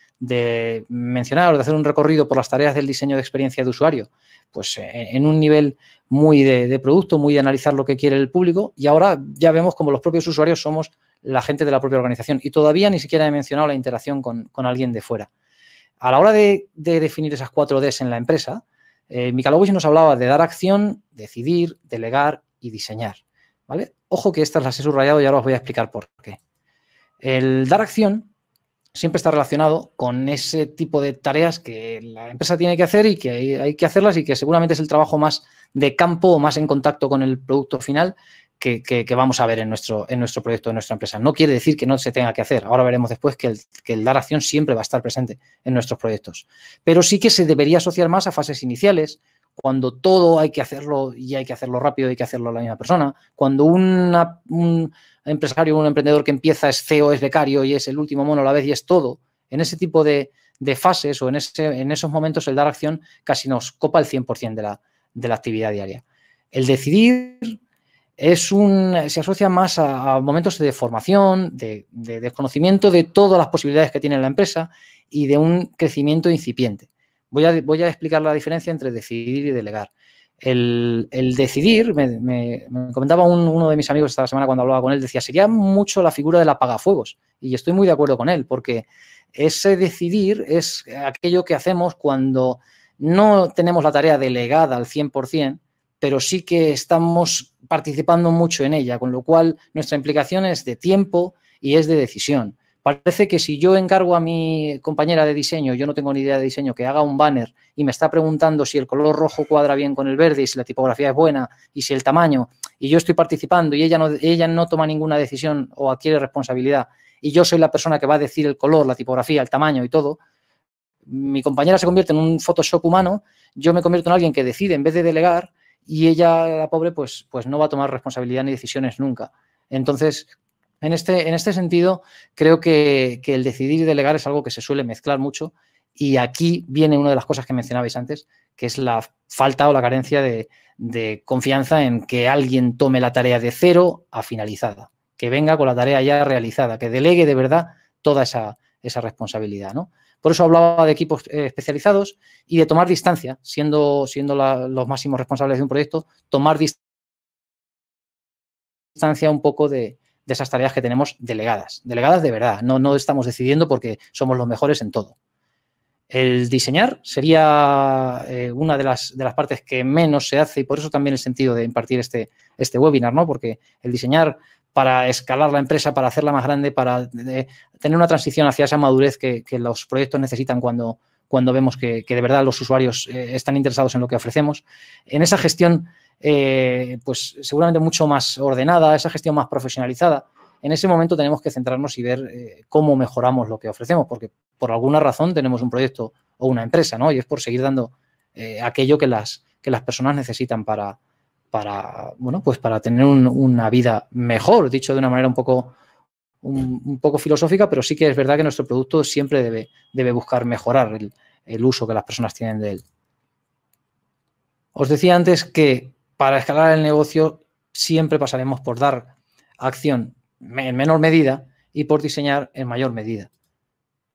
mencionar o de hacer un recorrido por las tareas del diseño de experiencia de usuario, pues eh, en un nivel muy de, producto, muy de analizar lo que quiere el público y ahora ya vemos como los propios usuarios somos la gente de la propia organización y todavía ni siquiera he mencionado la interacción con alguien de fuera. A la hora de, definir esas cuatro Ds en la empresa, eh, Michalowicz nos hablaba de dar acción, decidir, delegar y diseñar. ¿vale? Ojo que estas las he subrayado y ahora os voy a explicar por qué. El dar acción siempre está relacionado con ese tipo de tareas que la empresa tiene que hacer y que hay, que hacerlas y que seguramente es el trabajo más de campo o más en contacto con el producto final que, vamos a ver en nuestro, en nuestro proyecto, en nuestra empresa. No quiere decir que no se tenga que hacer. Ahora veremos después que el, dar acción siempre va a estar presente en nuestros proyectos. Pero sí que se debería asociar más a fases iniciales, cuando todo hay que hacerlo y hay que hacerlo rápido, y hay que hacerlo a la misma persona. Cuando un empresario, un emprendedor que empieza es CEO, es becario y es el último mono a la vez y es todo. En ese tipo de, fases o en, ese, en esos momentos el dar acción casi nos copa el 100% de la actividad diaria. El decidir es un, se asocia más a, momentos de formación, de, desconocimiento de todas las posibilidades que tiene la empresa y de un crecimiento incipiente. Voy a, voy a explicar la diferencia entre decidir y delegar. El, decidir, me, comentaba uno de mis amigos esta semana cuando hablaba con él, decía, sería mucho la figura del apagafuegos. Y estoy muy de acuerdo con él, porque ese decidir es aquello que hacemos cuando no tenemos la tarea delegada al 100%, pero sí que estamos participando mucho en ella, con lo cual nuestra implicación es de tiempo y es de decisión. Parece que si yo encargo a mi compañera de diseño, yo no tengo ni idea de diseño, que haga un banner y me está preguntando si el color rojo cuadra bien con el verde y si la tipografía es buena y si el tamaño, y yo estoy participando y ella no, ella no toma ninguna decisión o adquiere responsabilidad y yo soy la persona que va a decir el color, la tipografía, el tamaño y todo, mi compañera se convierte en un Photoshop humano, yo me convierto en alguien que decide en vez de delegar y ella, la pobre, pues, pues no va a tomar responsabilidad ni decisiones nunca. Entonces, en este, en este sentido, creo que, que el decidir y delegar es algo que se suele mezclar mucho y aquí viene una de las cosas que mencionabais antes, que es la falta o la carencia de, confianza en que alguien tome la tarea de cero a finalizada, que venga con la tarea ya realizada, que delegue de verdad toda esa, esa responsabilidad, ¿no? Por eso hablaba de equipos eh, especializados y de tomar distancia, siendo, siendo los máximos responsables de un proyecto, tomar distancia un poco de, de esas tareas que tenemos delegadas, delegadas de verdad, no, no estamos decidiendo porque somos los mejores en todo. El diseñar sería eh, una de las, de las, partes que menos se hace y por eso también el sentido de impartir este, este webinar, ¿no? Porque el diseñar para escalar la empresa, para hacerla más grande, para tener una transición hacia esa madurez que, los proyectos necesitan cuando, cuando vemos que, de verdad los usuarios eh, están interesados en lo que ofrecemos. En esa gestión, eh, pues seguramente mucho más ordenada, esa gestión más profesionalizada, en ese momento tenemos que centrarnos y ver eh, cómo mejoramos lo que ofrecemos, porque por alguna razón tenemos un proyecto o una empresa, ¿no? Y es por seguir dando eh, aquello que las, que las personas necesitan para, para, bueno, pues para tener una vida mejor, dicho de una manera un poco, poco filosófica, pero sí que es verdad que nuestro producto siempre debe, debe buscar mejorar el, el uso que las personas tienen de él. Os decía antes que para escalar el negocio siempre pasaremos por dar acción en menor medida y por diseñar en mayor medida.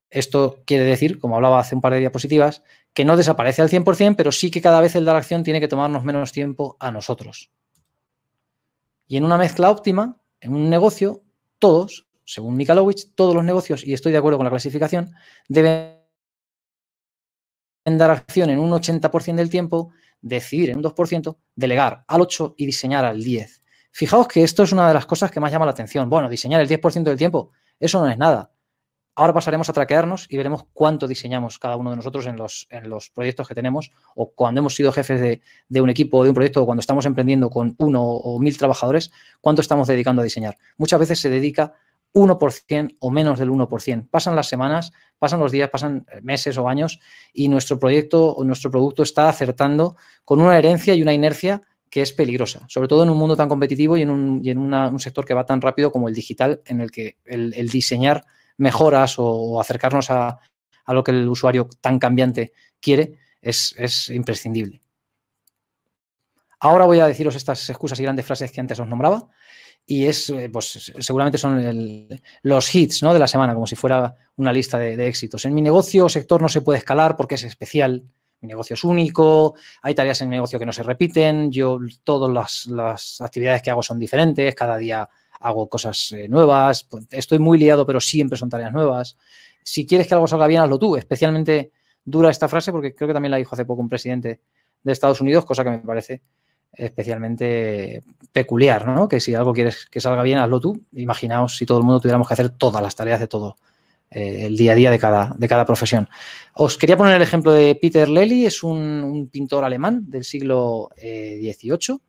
Esto quiere decir, como hablaba hace un par de diapositivas, que no desaparece al 100%, pero sí que cada vez el dar acción tiene que tomarnos menos tiempo a nosotros. Y en una mezcla óptima, en un negocio, todos, según Mikalowicz, todos los negocios, y estoy de acuerdo con la clasificación, deben dar acción en un 80% del tiempo, decidir en un 2%, delegar al 8% y diseñar al 10%. Fijaos que esto es una de las cosas que más llama la atención. Bueno, diseñar el 10% del tiempo, eso no es nada. Ahora pasaremos a traquearnos y veremos cuánto diseñamos cada uno de nosotros en los, en los proyectos que tenemos o cuando hemos sido jefes de, de un equipo o de un proyecto o cuando estamos emprendiendo con uno o mil trabajadores, cuánto estamos dedicando a diseñar. Muchas veces se dedica 1% o menos del 1%. Pasan las semanas, pasan los días, pasan eh, meses o años y nuestro proyecto o nuestro producto está acertando con una herencia y una inercia que es peligrosa, sobre todo en un mundo tan competitivo y en un, sector que va tan rápido como el digital, en el que el, diseñar mejoras o, acercarnos a, lo que el usuario tan cambiante quiere es, imprescindible. Ahora voy a deciros estas excusas y grandes frases que antes os nombraba y es, eh, pues, seguramente son los hits ¿no? de la semana, como si fuera una lista de, de, éxitos. En mi negocio o sector no se puede escalar porque es especial. Mi negocio es único, hay tareas en el negocio que no se repiten, yo todas las, actividades que hago son diferentes, cada día hago cosas eh, nuevas, pues, estoy muy liado, pero siempre son tareas nuevas. Si quieres que algo salga bien, hazlo tú. Especialmente dura esta frase porque creo que también la dijo hace poco un presidente de Estados Unidos, cosa que me parece especialmente peculiar, ¿no? Que si algo quieres que salga bien, hazlo tú. Imaginaos si todo el mundo tuviéramos que hacer todas las tareas de todo, eh, el día a día de cada, de cada profesión. Os quería poner el ejemplo de Peter Lely, es un, pintor alemán del siglo XVIII. Eh,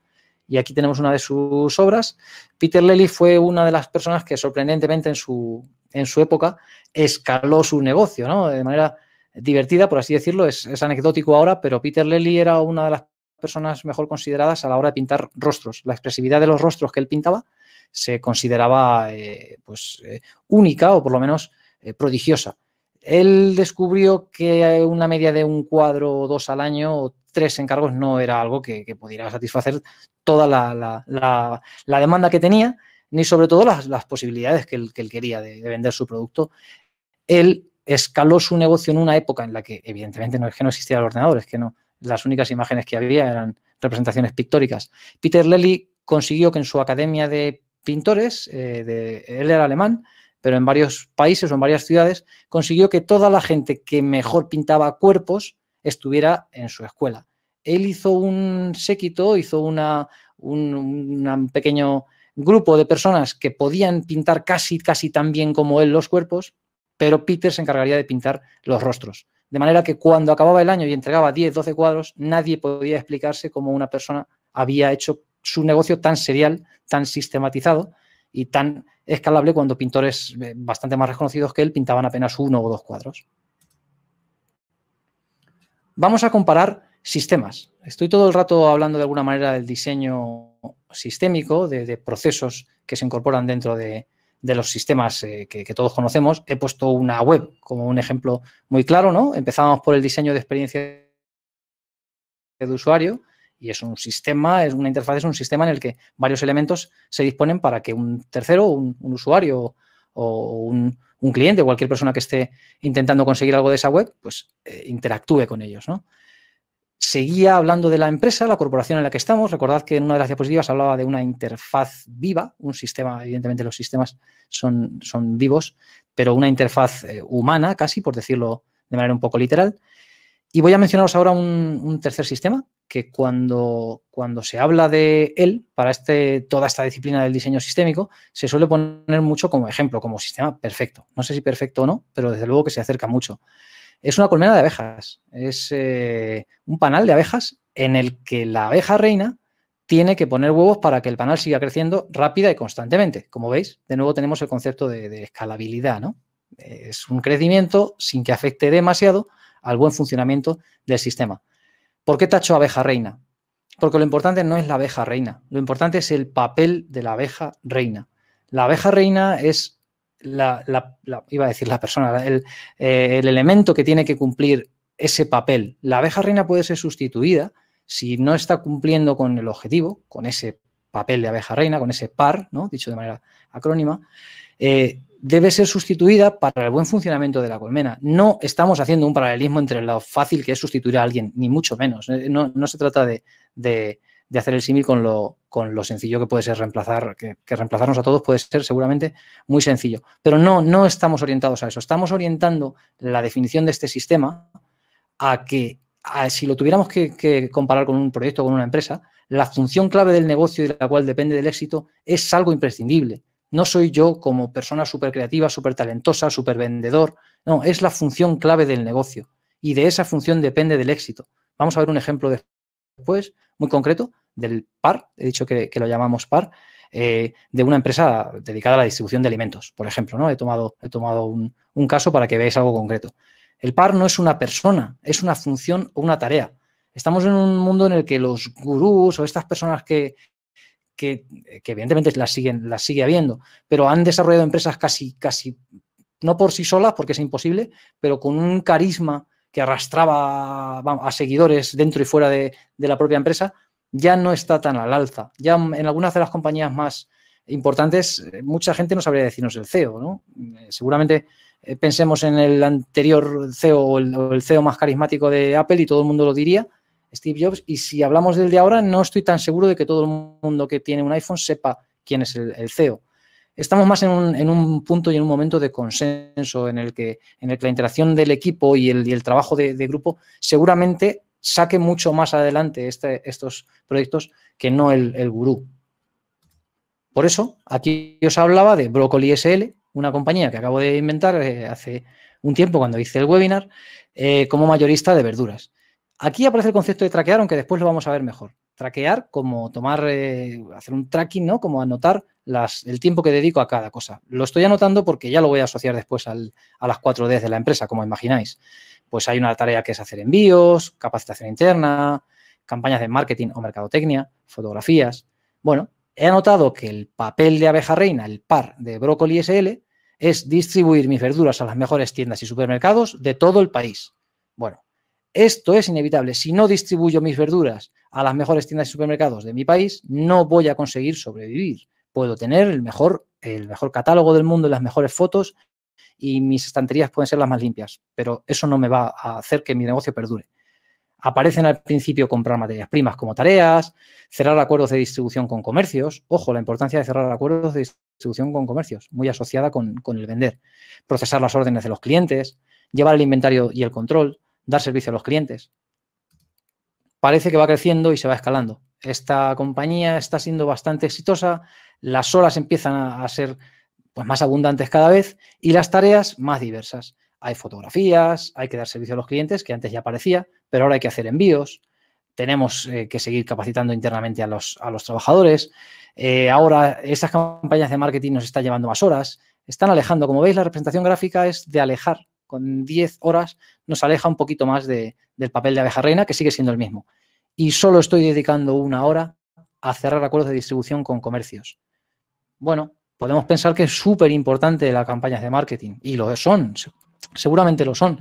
y aquí tenemos una de sus obras. Peter Lely fue una de las personas que sorprendentemente en su, en su época escaló su negocio, De manera divertida, por así decirlo, es, anecdótico ahora, pero Peter Lely era una de las personas mejor consideradas a la hora de pintar rostros. La expresividad de los rostros que él pintaba se consideraba eh, pues, única o por lo menos eh, prodigiosa. Él descubrió que eh, una media de un cuadro o dos al año o tres encargos no era algo que, pudiera satisfacer toda la, demanda que tenía, ni sobre todo las, posibilidades que él, quería de, vender su producto. Él escaló su negocio en una época en la que, evidentemente, no es que no existía el ordenador, es que no, las únicas imágenes que había eran representaciones pictóricas. Peter Lely consiguió que en su academia de pintores, eh, de, él era alemán, pero en varios países o en varias ciudades, consiguió que toda la gente que mejor pintaba cuerpos estuviera en su escuela. Él hizo un séquito, hizo una, un, pequeño grupo de personas que podían pintar casi, casi tan bien como él los cuerpos, pero Peter se encargaría de pintar los rostros. De manera que cuando acababa el año y entregaba 10, 12 cuadros, nadie podía explicarse cómo una persona había hecho su negocio tan serial, tan sistematizado, y tan escalable cuando pintores eh, bastante más reconocidos que él pintaban apenas uno o dos cuadros. Vamos a comparar sistemas. Estoy todo el rato hablando de alguna manera del diseño sistémico, de, procesos que se incorporan dentro de, los sistemas eh, que, todos conocemos. He puesto una web como un ejemplo muy claro, ¿no? Empezábamos por el diseño de experiencia de usuario, y es un sistema, es una interfaz, es un sistema en el que varios elementos se disponen para que un tercero, un, usuario o un, cliente o cualquier persona que esté intentando conseguir algo de esa web, pues eh, interactúe con ellos. ¿no? Seguía hablando de la empresa, la corporación en la que estamos. Recordad que en una de las diapositivas hablaba de una interfaz viva, un sistema, evidentemente los sistemas son, son vivos, pero una interfaz eh, humana, casi, por decirlo de manera un poco literal. Y voy a mencionaros ahora un, tercer sistema que cuando, cuando, se habla de él, para este, toda esta disciplina del diseño sistémico, se suele poner mucho como ejemplo, como sistema perfecto. No sé si perfecto o no, pero desde luego que se acerca mucho. Es una colmena de abejas, es eh, un panal de abejas en el que la abeja reina tiene que poner huevos para que el panal siga creciendo rápida y constantemente. Como veis, de nuevo tenemos el concepto de, de escalabilidad, ¿no? Es un crecimiento sin que afecte demasiado, al buen funcionamiento del sistema. ¿Por qué tacho abeja reina? Porque lo importante no es la abeja reina, lo importante es el papel de la abeja reina. La abeja reina es iba a decir la persona, eh, el, elemento que tiene que cumplir ese papel. La abeja reina puede ser sustituida si no está cumpliendo con el objetivo, con ese papel de abeja reina, con ese par, dicho de manera acrónima, eh, debe ser sustituida para el buen funcionamiento de la colmena. No estamos haciendo un paralelismo entre lo fácil que es sustituir a alguien, ni mucho menos. Eh, no, se trata de, hacer el símil con lo, sencillo que puede ser reemplazar, que, reemplazarnos a todos puede ser seguramente muy sencillo. Pero no, no estamos orientados a eso. Estamos orientando la definición de este sistema a que si lo tuviéramos que, comparar con un proyecto o con una empresa, la función clave del negocio y de la cual depende del éxito es algo imprescindible no soy yo como persona súper creativa, súper talentosa, súper vendedor. No, es la función clave del negocio. Y de esa función depende del éxito. Vamos a ver un ejemplo después, muy concreto, del par. He dicho que, lo llamamos par. Eh, de una empresa dedicada a la distribución de alimentos, por ejemplo. ¿no? He tomado, he tomado un, un caso para que veáis algo concreto. El par no es una persona, es una función o una tarea. Estamos en un mundo en el que los gurús o estas personas que, que, evidentemente las, siguen, las sigue habiendo, pero han desarrollado empresas casi, casi, no por sí solas, porque es imposible, pero con un carisma que arrastraba a seguidores dentro y fuera de, la propia empresa, ya no está tan al alza. Ya en algunas de las compañías más importantes, eh, mucha gente no sabría decirnos el CEO, ¿no? Eh, seguramente eh, pensemos en el anterior CEO o el CEO e más carismático de Apple y todo el mundo lo diría, Steve Jobs. Y si hablamos del de ahora, no estoy tan seguro de que todo el mundo que tiene un iPhone sepa quién es el, CEO. Estamos más en un, punto y en un momento de consenso en el que, en el la interacción del equipo y el, el trabajo de, grupo seguramente saque mucho más adelante este, estos proyectos que no el, gurú. Por eso, aquí os hablaba de Broccoli SL, una compañía que acabo de inventar eh, hace un tiempo cuando hice el webinar, eh, como mayorista de verduras. Aquí aparece el concepto de traquear, aunque después lo vamos a ver mejor. Traquear como tomar, eh, hacer un tracking, ¿no? Como anotar las, el tiempo que dedico a cada cosa. Lo estoy anotando porque ya lo voy a asociar después a las 4Ds de la empresa, como imagináis. Pues hay una tarea que es hacer envíos, capacitación interna, campañas de marketing o mercadotecnia, fotografías. Bueno, he anotado que el papel de abeja reina, el par de brócoli SL, es distribuir mis verduras a las mejores tiendas y supermercados de todo el país. Bueno, esto es inevitable. Si no distribuyo mis verduras a las mejores tiendas y supermercados de mi país, no voy a conseguir sobrevivir. Puedo tener el mejor, el mejor catálogo del mundo las mejores fotos y mis estanterías pueden ser las más limpias, pero eso no me va a hacer que mi negocio perdure. Aparecen al principio comprar materias primas como tareas, cerrar acuerdos de distribución con comercios. Ojo, la importancia de cerrar acuerdos de distribución con comercios, muy asociada con, con el vender. Procesar las órdenes de los clientes, llevar el inventario y el control, dar servicio a los clientes. Parece que va creciendo y se va escalando. Esta compañía está siendo bastante exitosa, las horas empiezan a, ser pues, más abundantes cada vez y las tareas más diversas. Hay fotografías, hay que dar servicio a los clientes, que antes ya parecía, pero ahora hay que hacer envíos, tenemos eh, que seguir capacitando internamente a los, trabajadores. Eh, ahora, esas campañas de marketing nos están llevando más horas, están alejando. Como veis, la representación gráfica es de alejar con 10 horas nos aleja un poquito más del papel de abeja reina, que sigue siendo el mismo. Y solo estoy dedicando una hora a cerrar acuerdos de distribución con comercios. Bueno, podemos pensar que es súper importante la campañas de marketing, y lo son, seguramente lo son,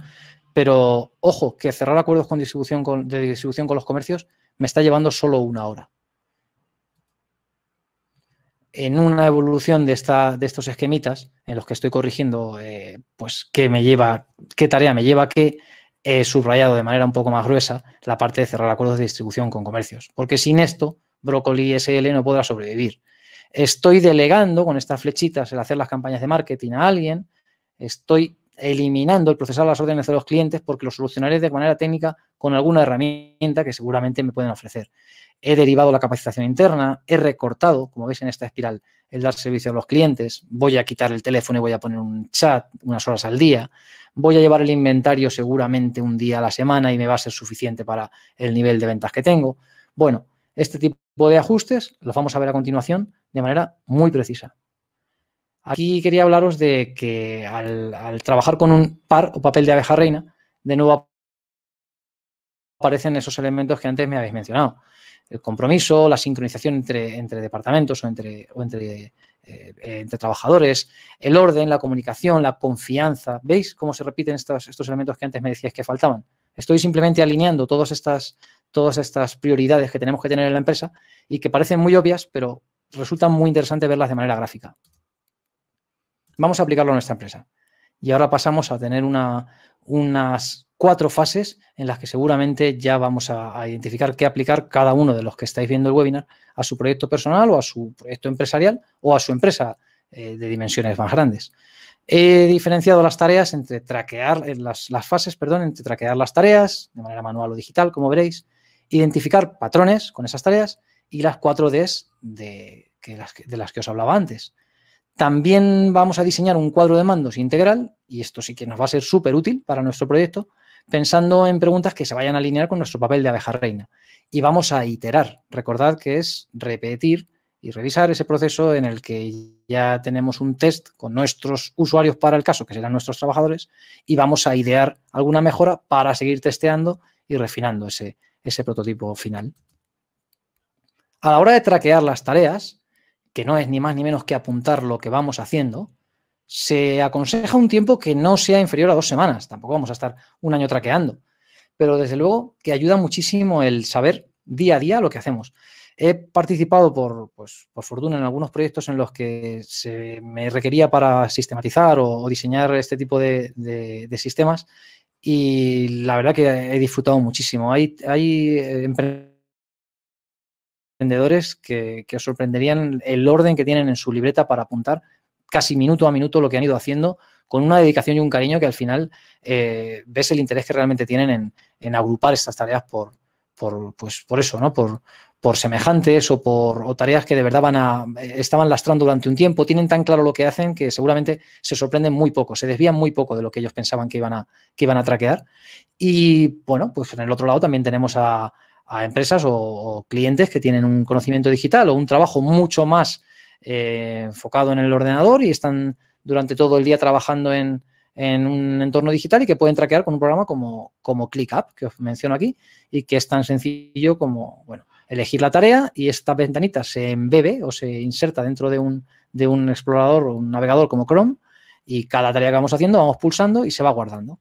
pero ojo, que cerrar acuerdos con distribución de distribución con los comercios me está llevando solo una hora en una evolución de, esta, de estos esquemitas en los que estoy corrigiendo, eh, pues qué me lleva, qué tarea me lleva qué, he subrayado de manera un poco más gruesa la parte de cerrar acuerdos de distribución con comercios, porque sin esto Brócoli SL no podrá sobrevivir. Estoy delegando con estas flechitas el hacer las campañas de marketing a alguien, estoy eliminando el procesar las órdenes de los clientes porque lo solucionaré de manera técnica con alguna herramienta que seguramente me pueden ofrecer. He derivado la capacitación interna, he recortado, como veis en esta espiral, el dar servicio a los clientes, voy a quitar el teléfono y voy a poner un chat unas horas al día, voy a llevar el inventario seguramente un día a la semana y me va a ser suficiente para el nivel de ventas que tengo. Bueno, este tipo de ajustes los vamos a ver a continuación de manera muy precisa. Aquí quería hablaros de que al, trabajar con un par o papel de abeja reina, de nuevo aparecen esos elementos que antes me habéis mencionado. El compromiso, la sincronización entre, departamentos o entre, eh, eh, entre, trabajadores, el orden, la comunicación, la confianza. ¿Veis cómo se repiten estos, elementos que antes me decíais que faltaban? Estoy simplemente alineando todas estas, todas estas prioridades que tenemos que tener en la empresa y que parecen muy obvias, pero resultan muy interesante verlas de manera gráfica vamos a aplicarlo a nuestra empresa. Y ahora pasamos a tener unas cuatro fases en las que seguramente ya vamos a, identificar qué aplicar cada uno de los que estáis viendo el webinar a su proyecto personal o a su proyecto empresarial o a su empresa eh, de dimensiones más grandes. He diferenciado las tareas entre traquear, eh, las, fases, perdón, entre traquear las tareas de manera manual o digital, como veréis, identificar patrones con esas tareas y las cuatro Ds de, de las que os hablaba antes. También vamos a diseñar un cuadro de mandos integral, y esto sí que nos va a ser súper útil para nuestro proyecto, pensando en preguntas que se vayan a alinear con nuestro papel de abeja reina. Y vamos a iterar. Recordad que es repetir y revisar ese proceso en el que ya tenemos un test con nuestros usuarios para el caso, que serán nuestros trabajadores, y vamos a idear alguna mejora para seguir testeando y refinando ese, ese prototipo final. A la hora de traquear las tareas, que no es ni más ni menos que apuntar lo que vamos haciendo, se aconseja un tiempo que no sea inferior a dos semanas. Tampoco vamos a estar un año traqueando. Pero desde luego que ayuda muchísimo el saber día a día lo que hacemos. He participado por, pues, fortuna en algunos proyectos en los que se me requería para sistematizar o, diseñar este tipo de, sistemas y la verdad que he disfrutado muchísimo. Hay, hay empresas eh, emprendedores que, sorprenderían el orden que tienen en su libreta para apuntar casi minuto a minuto lo que han ido haciendo con una dedicación y un cariño que al final eh, ves el interés que realmente tienen en, agrupar estas tareas por, pues, por eso, ¿no? Por, por semejantes o por tareas que de verdad van a, estaban lastrando durante un tiempo, tienen tan claro lo que hacen que seguramente se sorprenden muy poco, se desvían muy poco de lo que ellos pensaban que iban a, que iban a traquear. Y bueno, pues en el otro lado también tenemos a a empresas o, clientes que tienen un conocimiento digital o un trabajo mucho más eh, enfocado en el ordenador y están durante todo el día trabajando en, un entorno digital y que pueden traquear con un programa como, como ClickUp, que os menciono aquí, y que es tan sencillo como, bueno, elegir la tarea y esta ventanita se embebe o se inserta dentro de un, de un explorador o un navegador como Chrome y cada tarea que vamos haciendo vamos pulsando y se va guardando.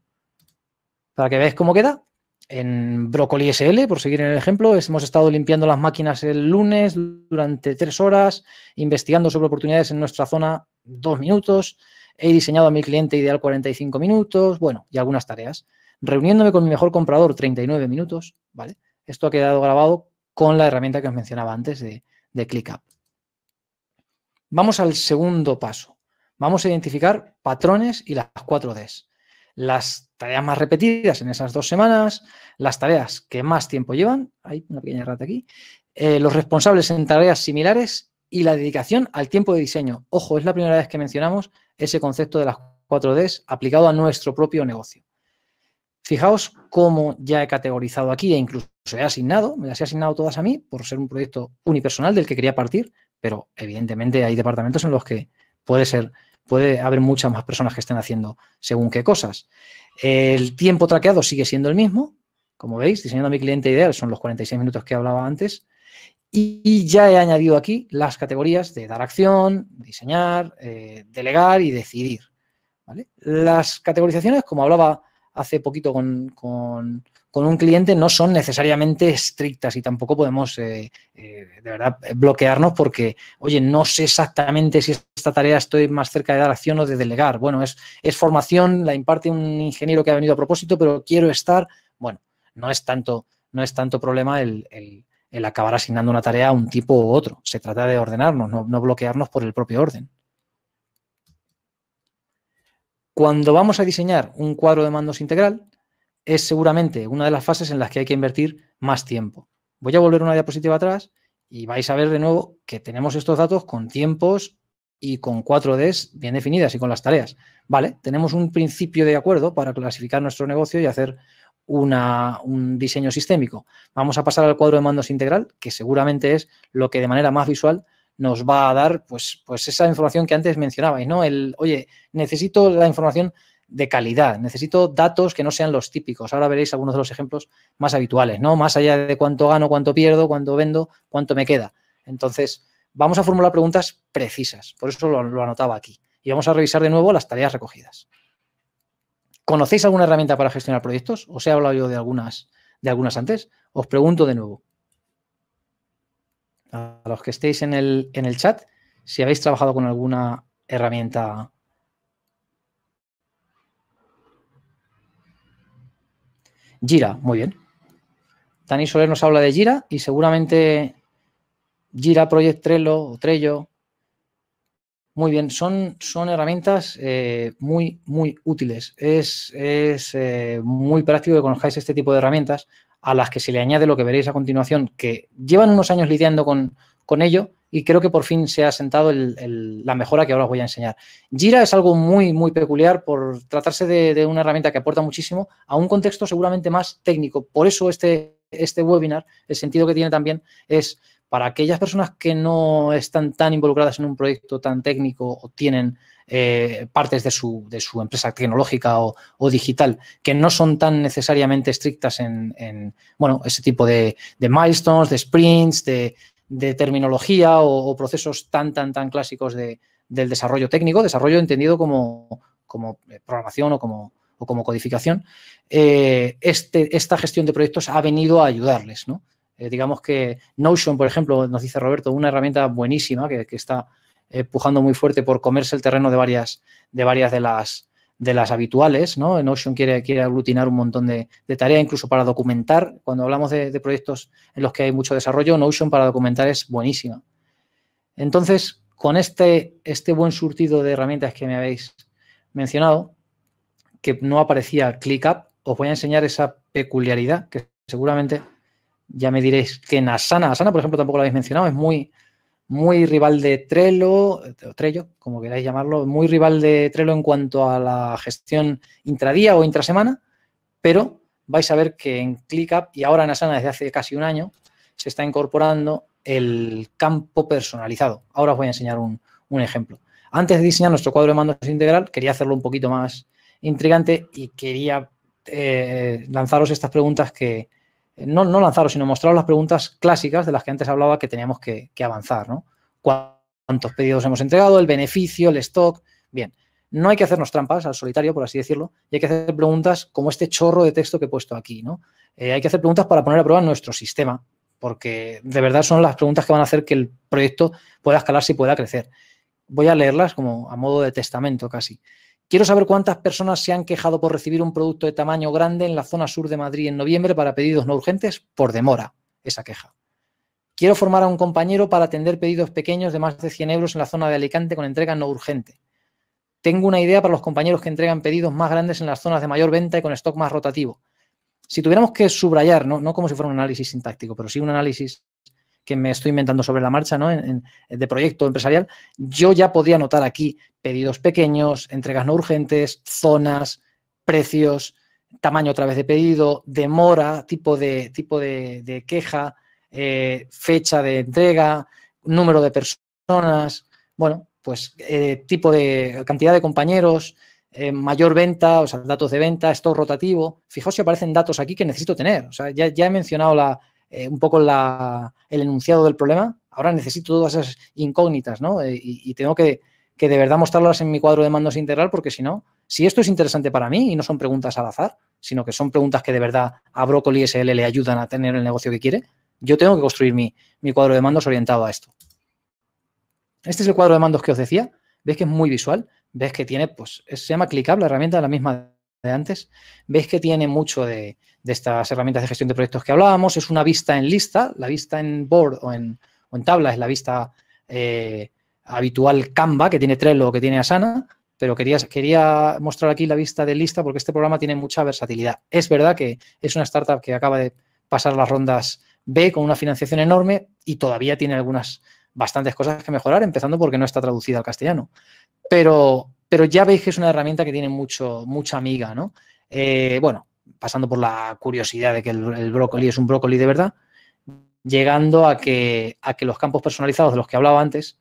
Para que veáis cómo queda en Broccoli SL, por seguir en el ejemplo, hemos estado limpiando las máquinas el lunes durante tres horas, investigando sobre oportunidades en nuestra zona dos minutos, he diseñado a mi cliente ideal 45 minutos, bueno, y algunas tareas. Reuniéndome con mi mejor comprador 39 minutos, ¿vale? Esto ha quedado grabado con la herramienta que os mencionaba antes de, de ClickUp. Vamos al segundo paso. Vamos a identificar patrones y las 4Ds las tareas más repetidas en esas dos semanas, las tareas que más tiempo llevan, hay una pequeña rata aquí, eh, los responsables en tareas similares y la dedicación al tiempo de diseño. Ojo, es la primera vez que mencionamos ese concepto de las 4Ds aplicado a nuestro propio negocio. Fijaos cómo ya he categorizado aquí e incluso he asignado, me las he asignado todas a mí por ser un proyecto unipersonal del que quería partir, pero evidentemente hay departamentos en los que puede ser puede haber muchas más personas que estén haciendo según qué cosas. El tiempo traqueado sigue siendo el mismo, como veis, diseñando a mi cliente ideal son los 46 minutos que hablaba antes, y ya he añadido aquí las categorías de dar acción, diseñar, eh, delegar y decidir. Las categorizaciones, como hablaba hace poquito con, con con un cliente no son necesariamente estrictas y tampoco podemos eh, eh, de verdad bloquearnos porque, oye, no sé exactamente si esta tarea estoy más cerca de dar acción o de delegar. Bueno, es, formación, la imparte un ingeniero que ha venido a propósito, pero quiero estar. Bueno, no es tanto, no es tanto problema el, acabar asignando una tarea a un tipo u otro. Se trata de ordenarnos, no bloquearnos por el propio orden. Cuando vamos a diseñar un cuadro de mandos integral, es seguramente una de las fases en las que hay que invertir más tiempo. Voy a volver una diapositiva atrás y vais a ver de nuevo que tenemos estos datos con tiempos y con 4Ds bien definidas y con las tareas. Vale, tenemos un principio de acuerdo para clasificar nuestro negocio y hacer un diseño sistémico. Vamos a pasar al cuadro de mandos integral, que seguramente es lo que de manera más visual nos va a dar pues, pues esa información que antes mencionabais, ¿no? El, oye, necesito la información de calidad. Necesito datos que no sean los típicos. Ahora veréis algunos de los ejemplos más habituales, ¿no? Más allá de cuánto gano, cuánto pierdo, cuánto vendo, cuánto me queda. Entonces, vamos a formular preguntas precisas. Por eso lo, anotaba aquí. Y vamos a revisar de nuevo las tareas recogidas. ¿Conocéis alguna herramienta para gestionar proyectos? ¿Os he hablado yo de algunas, de algunas antes? Os pregunto de nuevo. A los que estéis el, en el chat, si habéis trabajado con alguna herramienta Gira, muy bien. Dani Soler nos habla de Gira y seguramente Gira, Project Trello o Trello. Muy bien, son, son herramientas eh, muy, muy útiles. Es, es eh, muy práctico que conozcáis este tipo de herramientas a las que se le añade lo que veréis a continuación, que llevan unos años lidiando con, con ello y creo que por fin se ha sentado la mejora que ahora os voy a enseñar. Jira es algo muy, muy peculiar por tratarse de, una herramienta que aporta muchísimo a un contexto seguramente más técnico. Por eso este, este webinar, el sentido que tiene también es para aquellas personas que no están tan involucradas en un proyecto tan técnico o tienen eh, partes de su, de su, empresa tecnológica o, digital que no son tan necesariamente estrictas en, bueno, ese tipo de milestones, de sprints, de, de terminología o, procesos tan, tan, tan clásicos del desarrollo técnico, desarrollo entendido como, como eh, programación o como, o como codificación, eh, este, esta gestión de proyectos ha venido a ayudarles, ¿no? Eh, digamos que Notion, por ejemplo, nos dice Roberto, una herramienta buenísima que, está empujando muy fuerte por comerse el terreno de varias de, varias de las de las habituales, ¿no? Notion quiere, quiere aglutinar un montón de, de tareas, incluso para documentar. Cuando hablamos de, proyectos en los que hay mucho desarrollo, Notion para documentar es buenísima. Entonces, con este, este buen surtido de herramientas que me habéis mencionado, que no aparecía ClickUp, os voy a enseñar esa peculiaridad que seguramente ya me diréis que en Asana, Asana por ejemplo tampoco lo habéis mencionado, es muy, muy rival de Trello, Trello, como queráis llamarlo, muy rival de Trello en cuanto a la gestión intradía o intrasemana, pero vais a ver que en ClickUp y ahora en Asana desde hace casi un año se está incorporando el campo personalizado. Ahora os voy a enseñar un, ejemplo. Antes de diseñar nuestro cuadro de mandos integral, quería hacerlo un poquito más intrigante y quería eh, lanzaros estas preguntas que, eh, no, no lanzaros, sino mostraros las preguntas clásicas de las que antes hablaba que teníamos que, avanzar, ¿no? ¿Cuántos pedidos hemos entregado? ¿El beneficio? ¿El stock? Bien, no hay que hacernos trampas al solitario, por así decirlo, y hay que hacer preguntas como este chorro de texto que he puesto aquí, ¿no? Eh, hay que hacer preguntas para poner a prueba nuestro sistema, porque de verdad son las preguntas que van a hacer que el proyecto pueda escalarse y pueda crecer. Voy a leerlas como a modo de testamento casi. Quiero saber cuántas personas se han quejado por recibir un producto de tamaño grande en la zona sur de Madrid en noviembre para pedidos no urgentes por demora, esa queja. Quiero formar a un compañero para atender pedidos pequeños de más de 100 euros en la zona de Alicante con entrega no urgente. Tengo una idea para los compañeros que entregan pedidos más grandes en las zonas de mayor venta y con stock más rotativo. Si tuviéramos que subrayar, no, no como si fuera un análisis sintáctico, pero sí un análisis que me estoy inventando sobre la marcha, ¿no? En, de proyecto empresarial, yo ya podía notar aquí pedidos pequeños, entregas no urgentes, zonas, precios, tamaño otra vez de pedido, demora, tipo de, tipo de, queja, eh, fecha de entrega, número de personas, bueno, pues eh, tipo de cantidad de compañeros, eh, mayor venta, o sea, datos de venta, esto rotativo. Fijaos si aparecen datos aquí que necesito tener. O sea, ya, ya he mencionado la, eh, un poco el enunciado del problema, ahora necesito todas esas incógnitas, ¿no? Eh, y, tengo que, de verdad mostrarlas en mi cuadro de mandos integral, porque si no, si esto es interesante para mí y no son preguntas al azar, sino que son preguntas que de verdad a Brócoli SL le ayudan a tener el negocio que quiere, yo tengo que construir mi, cuadro de mandos orientado a esto. Este es el cuadro de mandos que os decía. ves que es muy visual. ves que tiene, pues, se llama clicable, la herramienta de la misma de antes, ves que tiene mucho de, estas herramientas de gestión de proyectos que hablábamos. Es una vista en lista, la vista en board o en, tabla es la vista eh, habitual Canva, que tiene Trello o que tiene Asana, pero quería, quería mostrar aquí la vista de lista porque este programa tiene mucha versatilidad. Es verdad que es una startup que acaba de pasar las rondas B con una financiación enorme y todavía tiene algunas bastantes cosas que mejorar, empezando porque no está traducida al castellano. Pero pero ya veis que es una herramienta que tiene mucho, mucha amiga, ¿no? Eh, bueno, pasando por la curiosidad de que el, brócoli es un brócoli de verdad, llegando a que, a que los campos personalizados de los que hablaba antes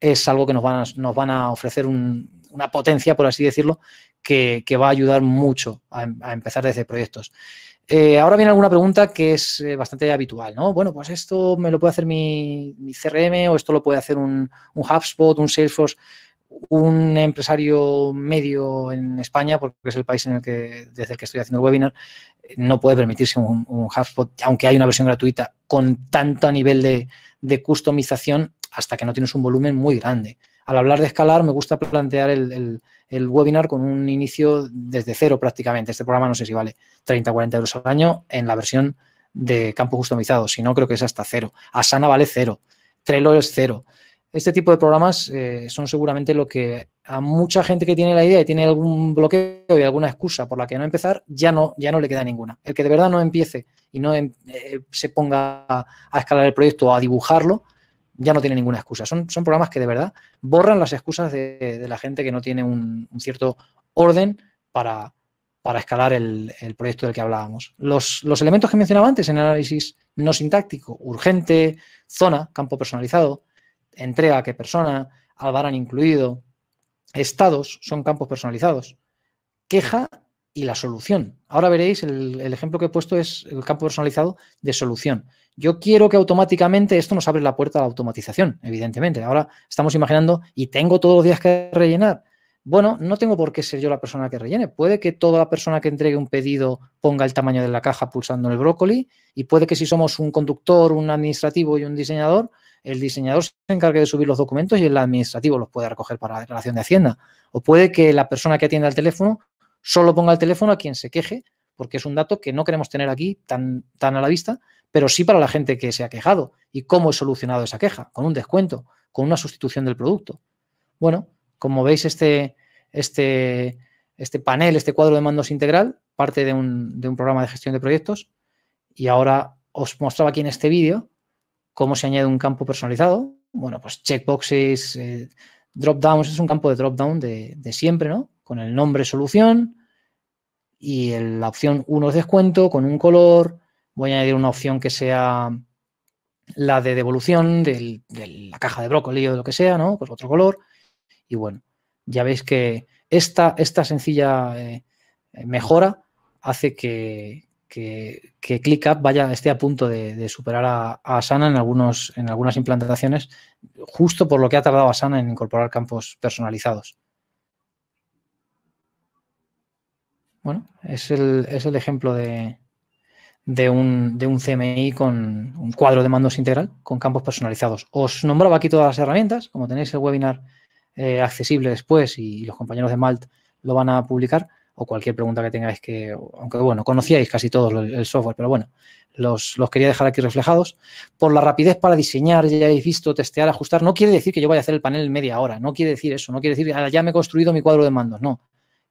es algo que nos van a, nos van a ofrecer una potencia, por así decirlo, que, va a ayudar mucho a, empezar desde proyectos. Eh, ahora viene alguna pregunta que es eh, bastante habitual, ¿no? Bueno, pues esto me lo puede hacer mi, CRM o esto lo puede hacer un HubSpot, un Salesforce un empresario medio en España, porque es el país en el que, desde el que estoy haciendo el webinar, no puede permitirse un, un HubSpot, aunque hay una versión gratuita, con tanto nivel de, customización hasta que no tienes un volumen muy grande. Al hablar de escalar, me gusta plantear el, el webinar con un inicio desde cero prácticamente. Este programa no sé si vale 30 o 40 euros al año en la versión de campo customizado, si no creo que es hasta cero. Asana vale cero, Trello es cero este tipo de programas eh, son seguramente lo que a mucha gente que tiene la idea y tiene algún bloqueo y alguna excusa por la que no empezar, ya no, ya no le queda ninguna. El que de verdad no empiece y no em, eh, se ponga a, escalar el proyecto o a dibujarlo, ya no tiene ninguna excusa. Son, son programas que de verdad borran las excusas de, la gente que no tiene un, cierto orden para, escalar el, proyecto del que hablábamos. Los, los elementos que mencionaba antes en análisis no sintáctico, urgente, zona, campo personalizado, entrega a qué persona, Albarán incluido. Estados son campos personalizados. Queja y la solución. Ahora veréis, el, ejemplo que he puesto es el campo personalizado de solución. Yo quiero que automáticamente esto nos abre la puerta a la automatización, evidentemente. Ahora estamos imaginando, y tengo todos los días que rellenar. Bueno, no tengo por qué ser yo la persona que rellene. Puede que toda la persona que entregue un pedido ponga el tamaño de la caja pulsando el brócoli y puede que si somos un conductor, un administrativo y un diseñador, el diseñador se encargue de subir los documentos y el administrativo los puede recoger para la declaración de Hacienda. O puede que la persona que atienda el teléfono solo ponga el teléfono a quien se queje, porque es un dato que no queremos tener aquí tan, tan a la vista, pero sí para la gente que se ha quejado y cómo he solucionado esa queja, con un descuento, con una sustitución del producto. Bueno, como veis, este, este, este panel, este cuadro de mandos integral, parte de un, de un programa de gestión de proyectos y ahora os mostraba aquí en este vídeo ¿Cómo se añade un campo personalizado? Bueno, pues checkboxes, drop eh, dropdowns, es un campo de dropdown de, de siempre, ¿no? Con el nombre solución y la opción 1 descuento, con un color. Voy a añadir una opción que sea la de devolución de la caja de brócoli o de lo que sea, ¿no? Pues otro color. Y bueno, ya veis que esta, sencilla eh, mejora hace que, que, ClickUp vaya, esté a punto de, superar a, Sana Asana en, algunos, en algunas implantaciones, justo por lo que ha tardado Asana en incorporar campos personalizados. Bueno, es el, ejemplo de, un, CMI con un cuadro de mandos integral con campos personalizados. Os nombraba aquí todas las herramientas, como tenéis el webinar eh, accesible después y los compañeros de Malt lo van a publicar o cualquier pregunta que tengáis que, aunque bueno, conocíais casi todos el software, pero bueno, los, quería dejar aquí reflejados. Por la rapidez para diseñar, ya habéis visto, testear, ajustar, no quiere decir que yo vaya a hacer el panel en media hora, no quiere decir eso, no quiere decir, ah, ya me he construido mi cuadro de mandos, no.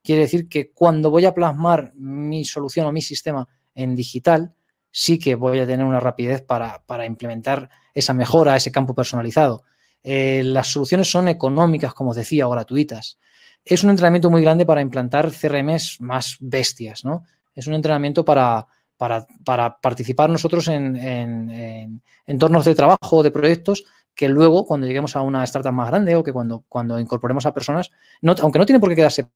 Quiere decir que cuando voy a plasmar mi solución o mi sistema en digital, sí que voy a tener una rapidez para, implementar esa mejora, ese campo personalizado. Eh, las soluciones son económicas, como os decía, o gratuitas es un entrenamiento muy grande para implantar CRMs más bestias, ¿no? Es un entrenamiento para, para, participar nosotros en, en, entornos de trabajo, de proyectos, que luego, cuando lleguemos a una startup más grande o que cuando, cuando incorporemos a personas, no, aunque no tiene por qué quedarse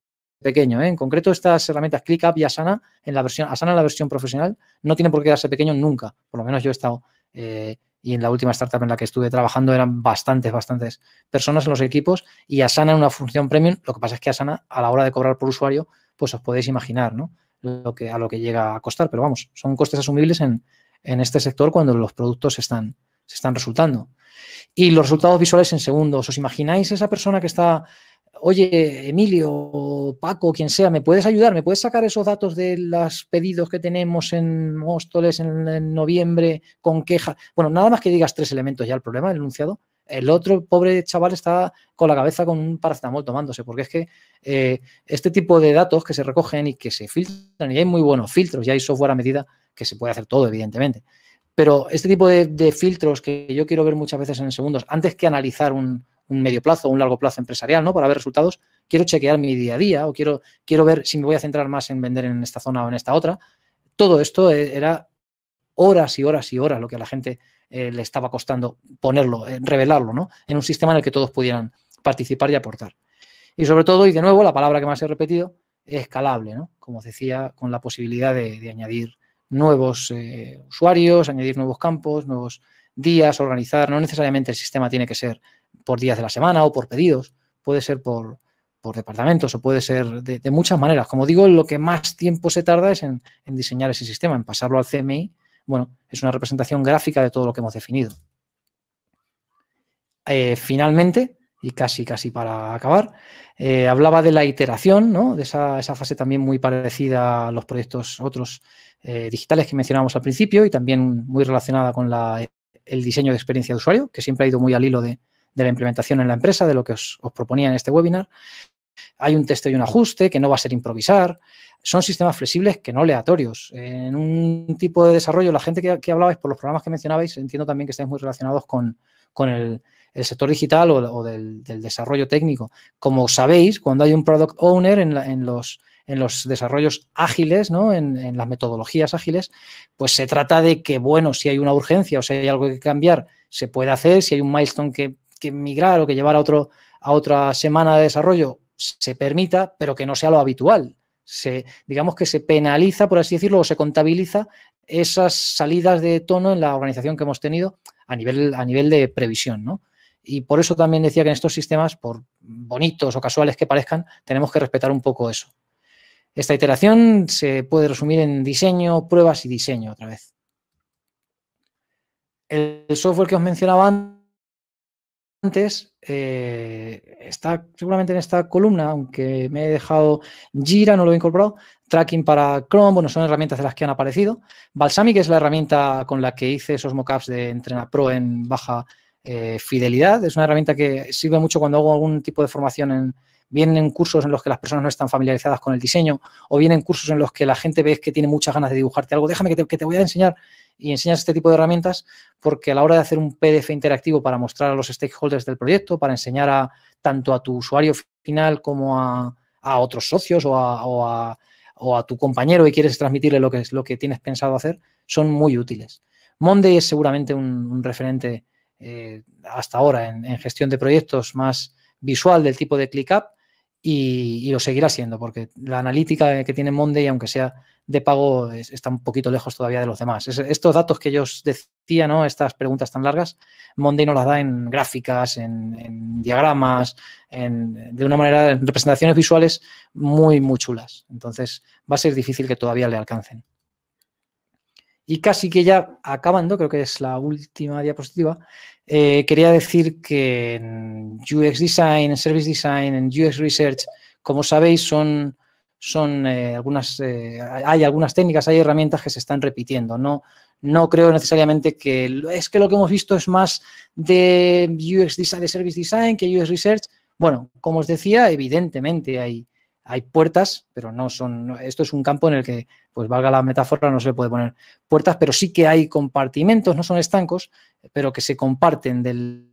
pequeño, ¿eh? en concreto estas herramientas ClickUp y Asana, en la versión, Asana en la versión profesional, no tiene por qué quedarse pequeño nunca, por lo menos yo he estado eh, y en la última startup en la que estuve trabajando eran bastantes, bastantes personas en los equipos y Asana en una función premium, lo que pasa es que Asana a la hora de cobrar por usuario, pues os podéis imaginar, Lo que, a lo que llega a costar, pero vamos, son costes asumibles en, este sector cuando los productos se están resultando. Y los resultados visuales en segundos. ¿Os imagináis esa persona que está oye, Emilio, Paco, quien sea, ¿me puedes ayudar? ¿Me puedes sacar esos datos de los pedidos que tenemos en Móstoles en, noviembre con quejas? Bueno, nada más que digas tres elementos ya el problema, el enunciado. El otro pobre chaval está con la cabeza con un paracetamol tomándose, porque es que eh, este tipo de datos que se recogen y que se filtran, y hay muy buenos filtros, ya hay software a medida que se puede hacer todo, evidentemente. Pero este tipo de, filtros que yo quiero ver muchas veces en segundos, antes que analizar un, medio plazo o un largo plazo empresarial, ¿no? Para ver resultados, quiero chequear mi día a día o quiero, quiero ver si me voy a centrar más en vender en esta zona o en esta otra. Todo esto e, era horas y horas y horas lo que a la gente eh, le estaba costando ponerlo, eh, revelarlo, ¿no? En un sistema en el que todos pudieran participar y aportar. Y sobre todo, y de nuevo, la palabra que más he repetido, escalable, ¿no? Como decía, con la posibilidad de añadir nuevos eh, usuarios, añadir nuevos campos, nuevos días, organizar. No necesariamente el sistema tiene que ser por días de la semana o por pedidos, puede ser por, por departamentos o puede ser de, muchas maneras. Como digo, lo que más tiempo se tarda es en, diseñar ese sistema, en pasarlo al CMI. Bueno, es una representación gráfica de todo lo que hemos definido. Eh, finalmente, y casi, casi para acabar, eh, hablaba de la iteración, ¿no? de esa, esa, fase también muy parecida a los proyectos otros eh, digitales que mencionábamos al principio y también muy relacionada con el diseño de experiencia de usuario, que siempre ha ido muy al hilo de, la implementación en la empresa, de lo que os, proponía en este webinar. Hay un texto y un ajuste que no va a ser improvisar. Son sistemas flexibles que no aleatorios. En un tipo de desarrollo, la gente que, hablabais por los programas que mencionabais, entiendo también que estáis muy relacionados con, el, sector digital o, del, desarrollo técnico. Como sabéis, cuando hay un product owner en los en los desarrollos ágiles, En, las metodologías ágiles, pues se trata de que, bueno, si hay una urgencia o si hay algo que cambiar, se puede hacer, si hay un milestone que, que migrar o que llevar a, otro, a otra semana de desarrollo, se permita, pero que no sea lo habitual. Se, digamos que se penaliza, por así decirlo, o se contabiliza esas salidas de tono en la organización que hemos tenido a nivel, a nivel de previsión, ¿no? Y por eso también decía que en estos sistemas, por bonitos o casuales que parezcan, tenemos que respetar un poco eso. Esta iteración se puede resumir en diseño, pruebas y diseño otra vez. El software que os mencionaba antes eh, está seguramente en esta columna, aunque me he dejado Gira, no lo he incorporado, tracking para Chrome, bueno, son herramientas de las que han aparecido. Balsamic es la herramienta con la que hice esos mockups de Entrena Pro en baja eh, fidelidad. Es una herramienta que sirve mucho cuando hago algún tipo de formación en, vienen cursos en los que las personas no están familiarizadas con el diseño, o vienen cursos en los que la gente ve que tiene muchas ganas de dibujarte algo, déjame que te, voy a enseñar y enseñas este tipo de herramientas porque a la hora de hacer un PDF interactivo para mostrar a los stakeholders del proyecto, para enseñar a, tanto a tu usuario final como a, otros socios o a, tu compañero y quieres transmitirle lo que, lo que tienes pensado hacer, son muy útiles. Monday es seguramente un, referente eh, hasta ahora en, gestión de proyectos más visual del tipo de ClickUp, y, lo seguirá siendo, porque la analítica que tiene Monday, aunque sea de pago, está un poquito lejos todavía de los demás. estos datos que yo os decía, ¿no? estas preguntas tan largas, Monday nos las da en gráficas, en, diagramas, en, de una manera, en representaciones visuales muy, muy chulas. Entonces, va a ser difícil que todavía le alcancen. Y casi que ya acabando, creo que es la última diapositiva, eh, quería decir que en UX Design, en Service Design, en UX Research, como sabéis, son, son eh, algunas, eh, hay algunas técnicas, hay herramientas que se están repitiendo. No, no creo necesariamente que es que lo que hemos visto es más de UX Design, de Service Design que UX Research. Bueno, como os decía, evidentemente hay, hay puertas, pero no son, esto es un campo en el que, pues valga la metáfora, no se puede poner puertas, pero sí que hay compartimentos, no son estancos, pero que se comparten del,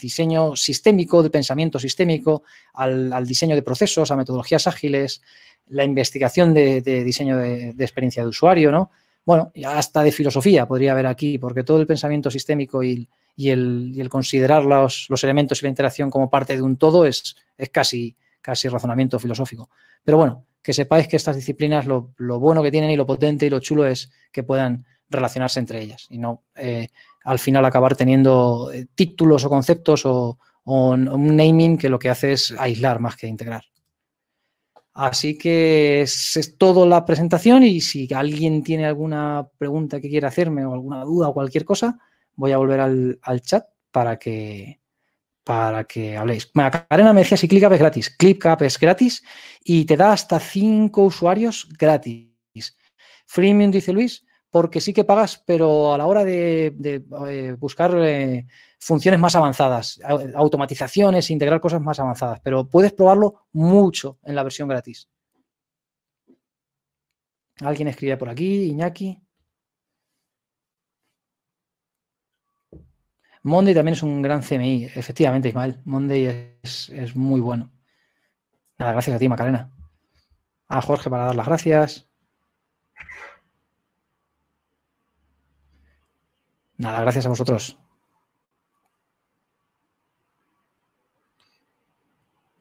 diseño sistémico, del pensamiento sistémico, al, diseño de procesos, a metodologías ágiles, la investigación de, diseño de, experiencia de usuario, ¿no? Bueno, hasta de filosofía podría haber aquí, porque todo el pensamiento sistémico y, el, considerar los, elementos y la interacción como parte de un todo es, es casi casi razonamiento filosófico. Pero bueno, que sepáis que estas disciplinas lo, bueno que tienen y lo potente y lo chulo es que puedan relacionarse entre ellas y no eh, al final acabar teniendo eh, títulos o conceptos o, un naming que lo que hace es aislar más que integrar. Así que es, todo la presentación y si alguien tiene alguna pregunta que quiera hacerme o alguna duda o cualquier cosa, voy a volver al chat para que, para que habléis. Macarena me decía si ClickUp es gratis. ClickUp es gratis y te da hasta cinco usuarios gratis. Freemium, dice Luis, porque sí que pagas, pero a la hora de, eh, buscar eh, funciones más avanzadas, automatizaciones, integrar cosas más avanzadas, pero puedes probarlo mucho en la versión gratis. Alguien escribe por aquí, Iñaki. Monday también es un gran CMI, efectivamente, Ismael. Monday es, es muy bueno. Nada, gracias a ti, Macarena. A Jorge para dar las gracias. Nada, gracias a vosotros.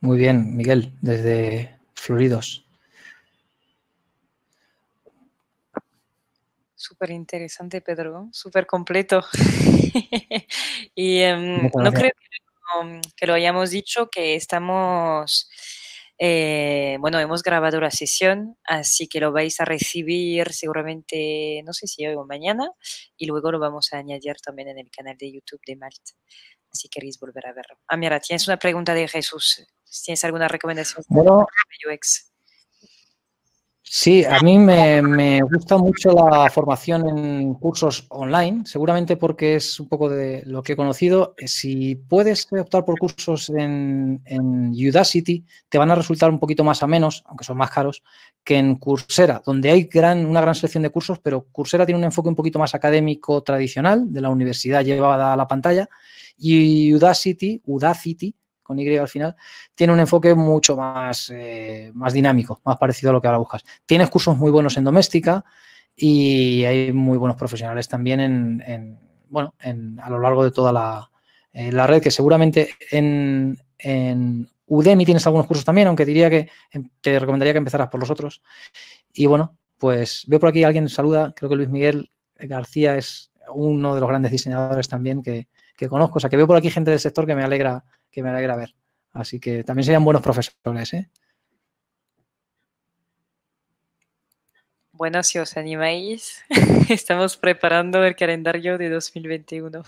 Muy bien, Miguel, desde Floridos. súper interesante, Pedro, súper completo. <laughs> y em, no creo mm, que, lo hayamos dicho, que estamos, eh, bueno, hemos grabado la sesión, así que lo vais a recibir seguramente, no sé si hoy o mañana, y luego lo vamos a añadir también en el canal de YouTube de Malt, si queréis volver a verlo. Ah, mira, tienes una pregunta de Jesús. ¿Tienes alguna recomendación? Bueno. Sí, a mí me, gusta mucho la formación en cursos online, seguramente porque es un poco de lo que he conocido. Eh, si puedes optar por cursos en, Udacity, te van a resultar un poquito más a menos, aunque son más caros, que en Coursera, donde hay gran, una gran selección de cursos, pero Coursera tiene un enfoque un poquito más académico tradicional, de la universidad llevada a la pantalla, y Udacity, Udacity con Y al final, tiene un enfoque mucho más, eh, más dinámico, más parecido a lo que ahora buscas. Tienes cursos muy buenos en doméstica y hay muy buenos profesionales también en, bueno, en, a lo largo de toda eh, la, red, que seguramente en, en Udemy tienes algunos cursos también, aunque diría que em, te recomendaría que empezaras por los otros. Y bueno, pues veo por aquí alguien saluda, creo que Luis Miguel García es uno de los grandes diseñadores también que, que conozco. O sea, que veo por aquí gente del sector que me alegra que me alegra ver. Así que también serían buenos profesores. ¿eh? Bueno, si os animáis, <laughs> estamos preparando el calendario de 2021.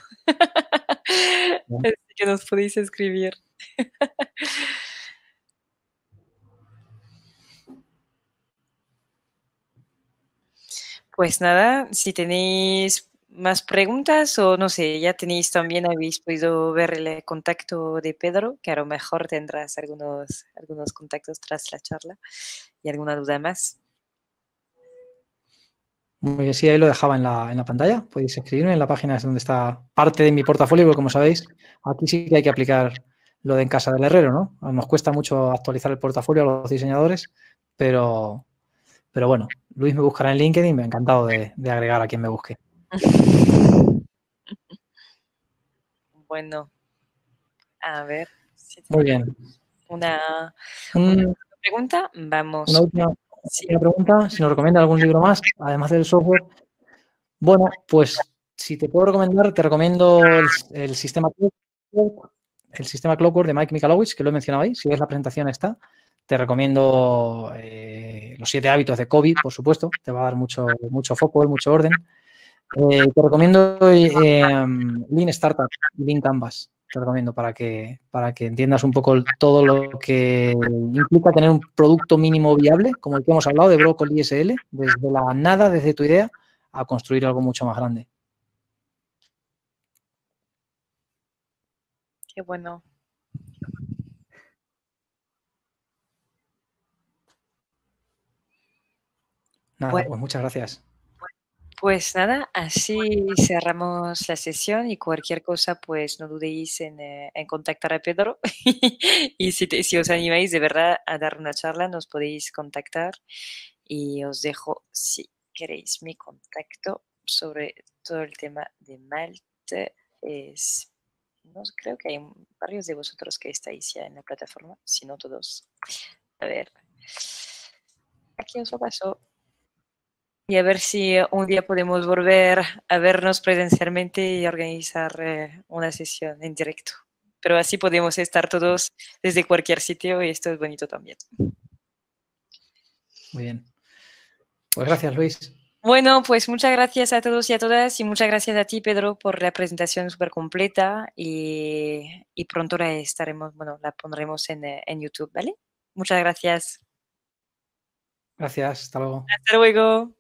<laughs> Así que nos podéis escribir. <laughs> pues nada, si tenéis más preguntas o no sé, ya tenéis también, habéis podido ver el contacto de Pedro, que a lo mejor tendrás algunos, algunos contactos tras la charla y alguna duda más. Muy bien, sí, ahí lo dejaba en la, en la pantalla. Podéis escribirme en la página donde está parte de mi portafolio, porque como sabéis, aquí sí que hay que aplicar lo de en casa del herrero, ¿no? Nos cuesta mucho actualizar el portafolio a los diseñadores, pero, pero bueno, Luis me buscará en LinkedIn y me ha encantado de agregar a quien me busque. Bueno, a ver. Si Muy bien. Mm. Una, pregunta, vamos. Una última, pregunta, si nos recomienda algún libro más, además del software. Bueno, pues si te puedo recomendar, te recomiendo el, sistema el sistema Clockwork de Mike Michalowicz, que lo he mencionado ahí, si ves la presentación está. Te recomiendo eh, los siete hábitos de COVID por supuesto, te va a dar mucho, mucho foco, mucho orden. Eh, te recomiendo eh, em, Lean Startup, Lean Canvas, te recomiendo para que, para que entiendas un poco todo lo que implica tener un producto mínimo viable, como el que hemos hablado de Brocoli SL, desde la nada, desde tu idea, a construir algo mucho más grande. Qué bueno. Nada, pues, pues muchas gracias. Pues nada, así cerramos la sesión y cualquier cosa, pues no dudéis en, eh, contactar a Pedro. <laughs> y si, os animáis de verdad a dar una charla, nos podéis contactar y os dejo, si queréis, mi contacto sobre todo el tema de Malte. Es, no, creo que hay varios de vosotros que estáis ya en la plataforma, si no todos. A ver, aquí os lo paso y a ver si un día podemos volver a vernos presencialmente y organizar eh, una sesión en directo. Pero así podemos estar todos desde cualquier sitio y esto es bonito también. Muy bien. Pues gracias, Luis. Bueno, pues muchas gracias a todos y a todas y muchas gracias a ti, Pedro, por la presentación súper completa y, pronto la estaremos, bueno, la pondremos en, eh, en YouTube, ¿vale? Muchas gracias. Gracias, hasta luego. Hasta luego.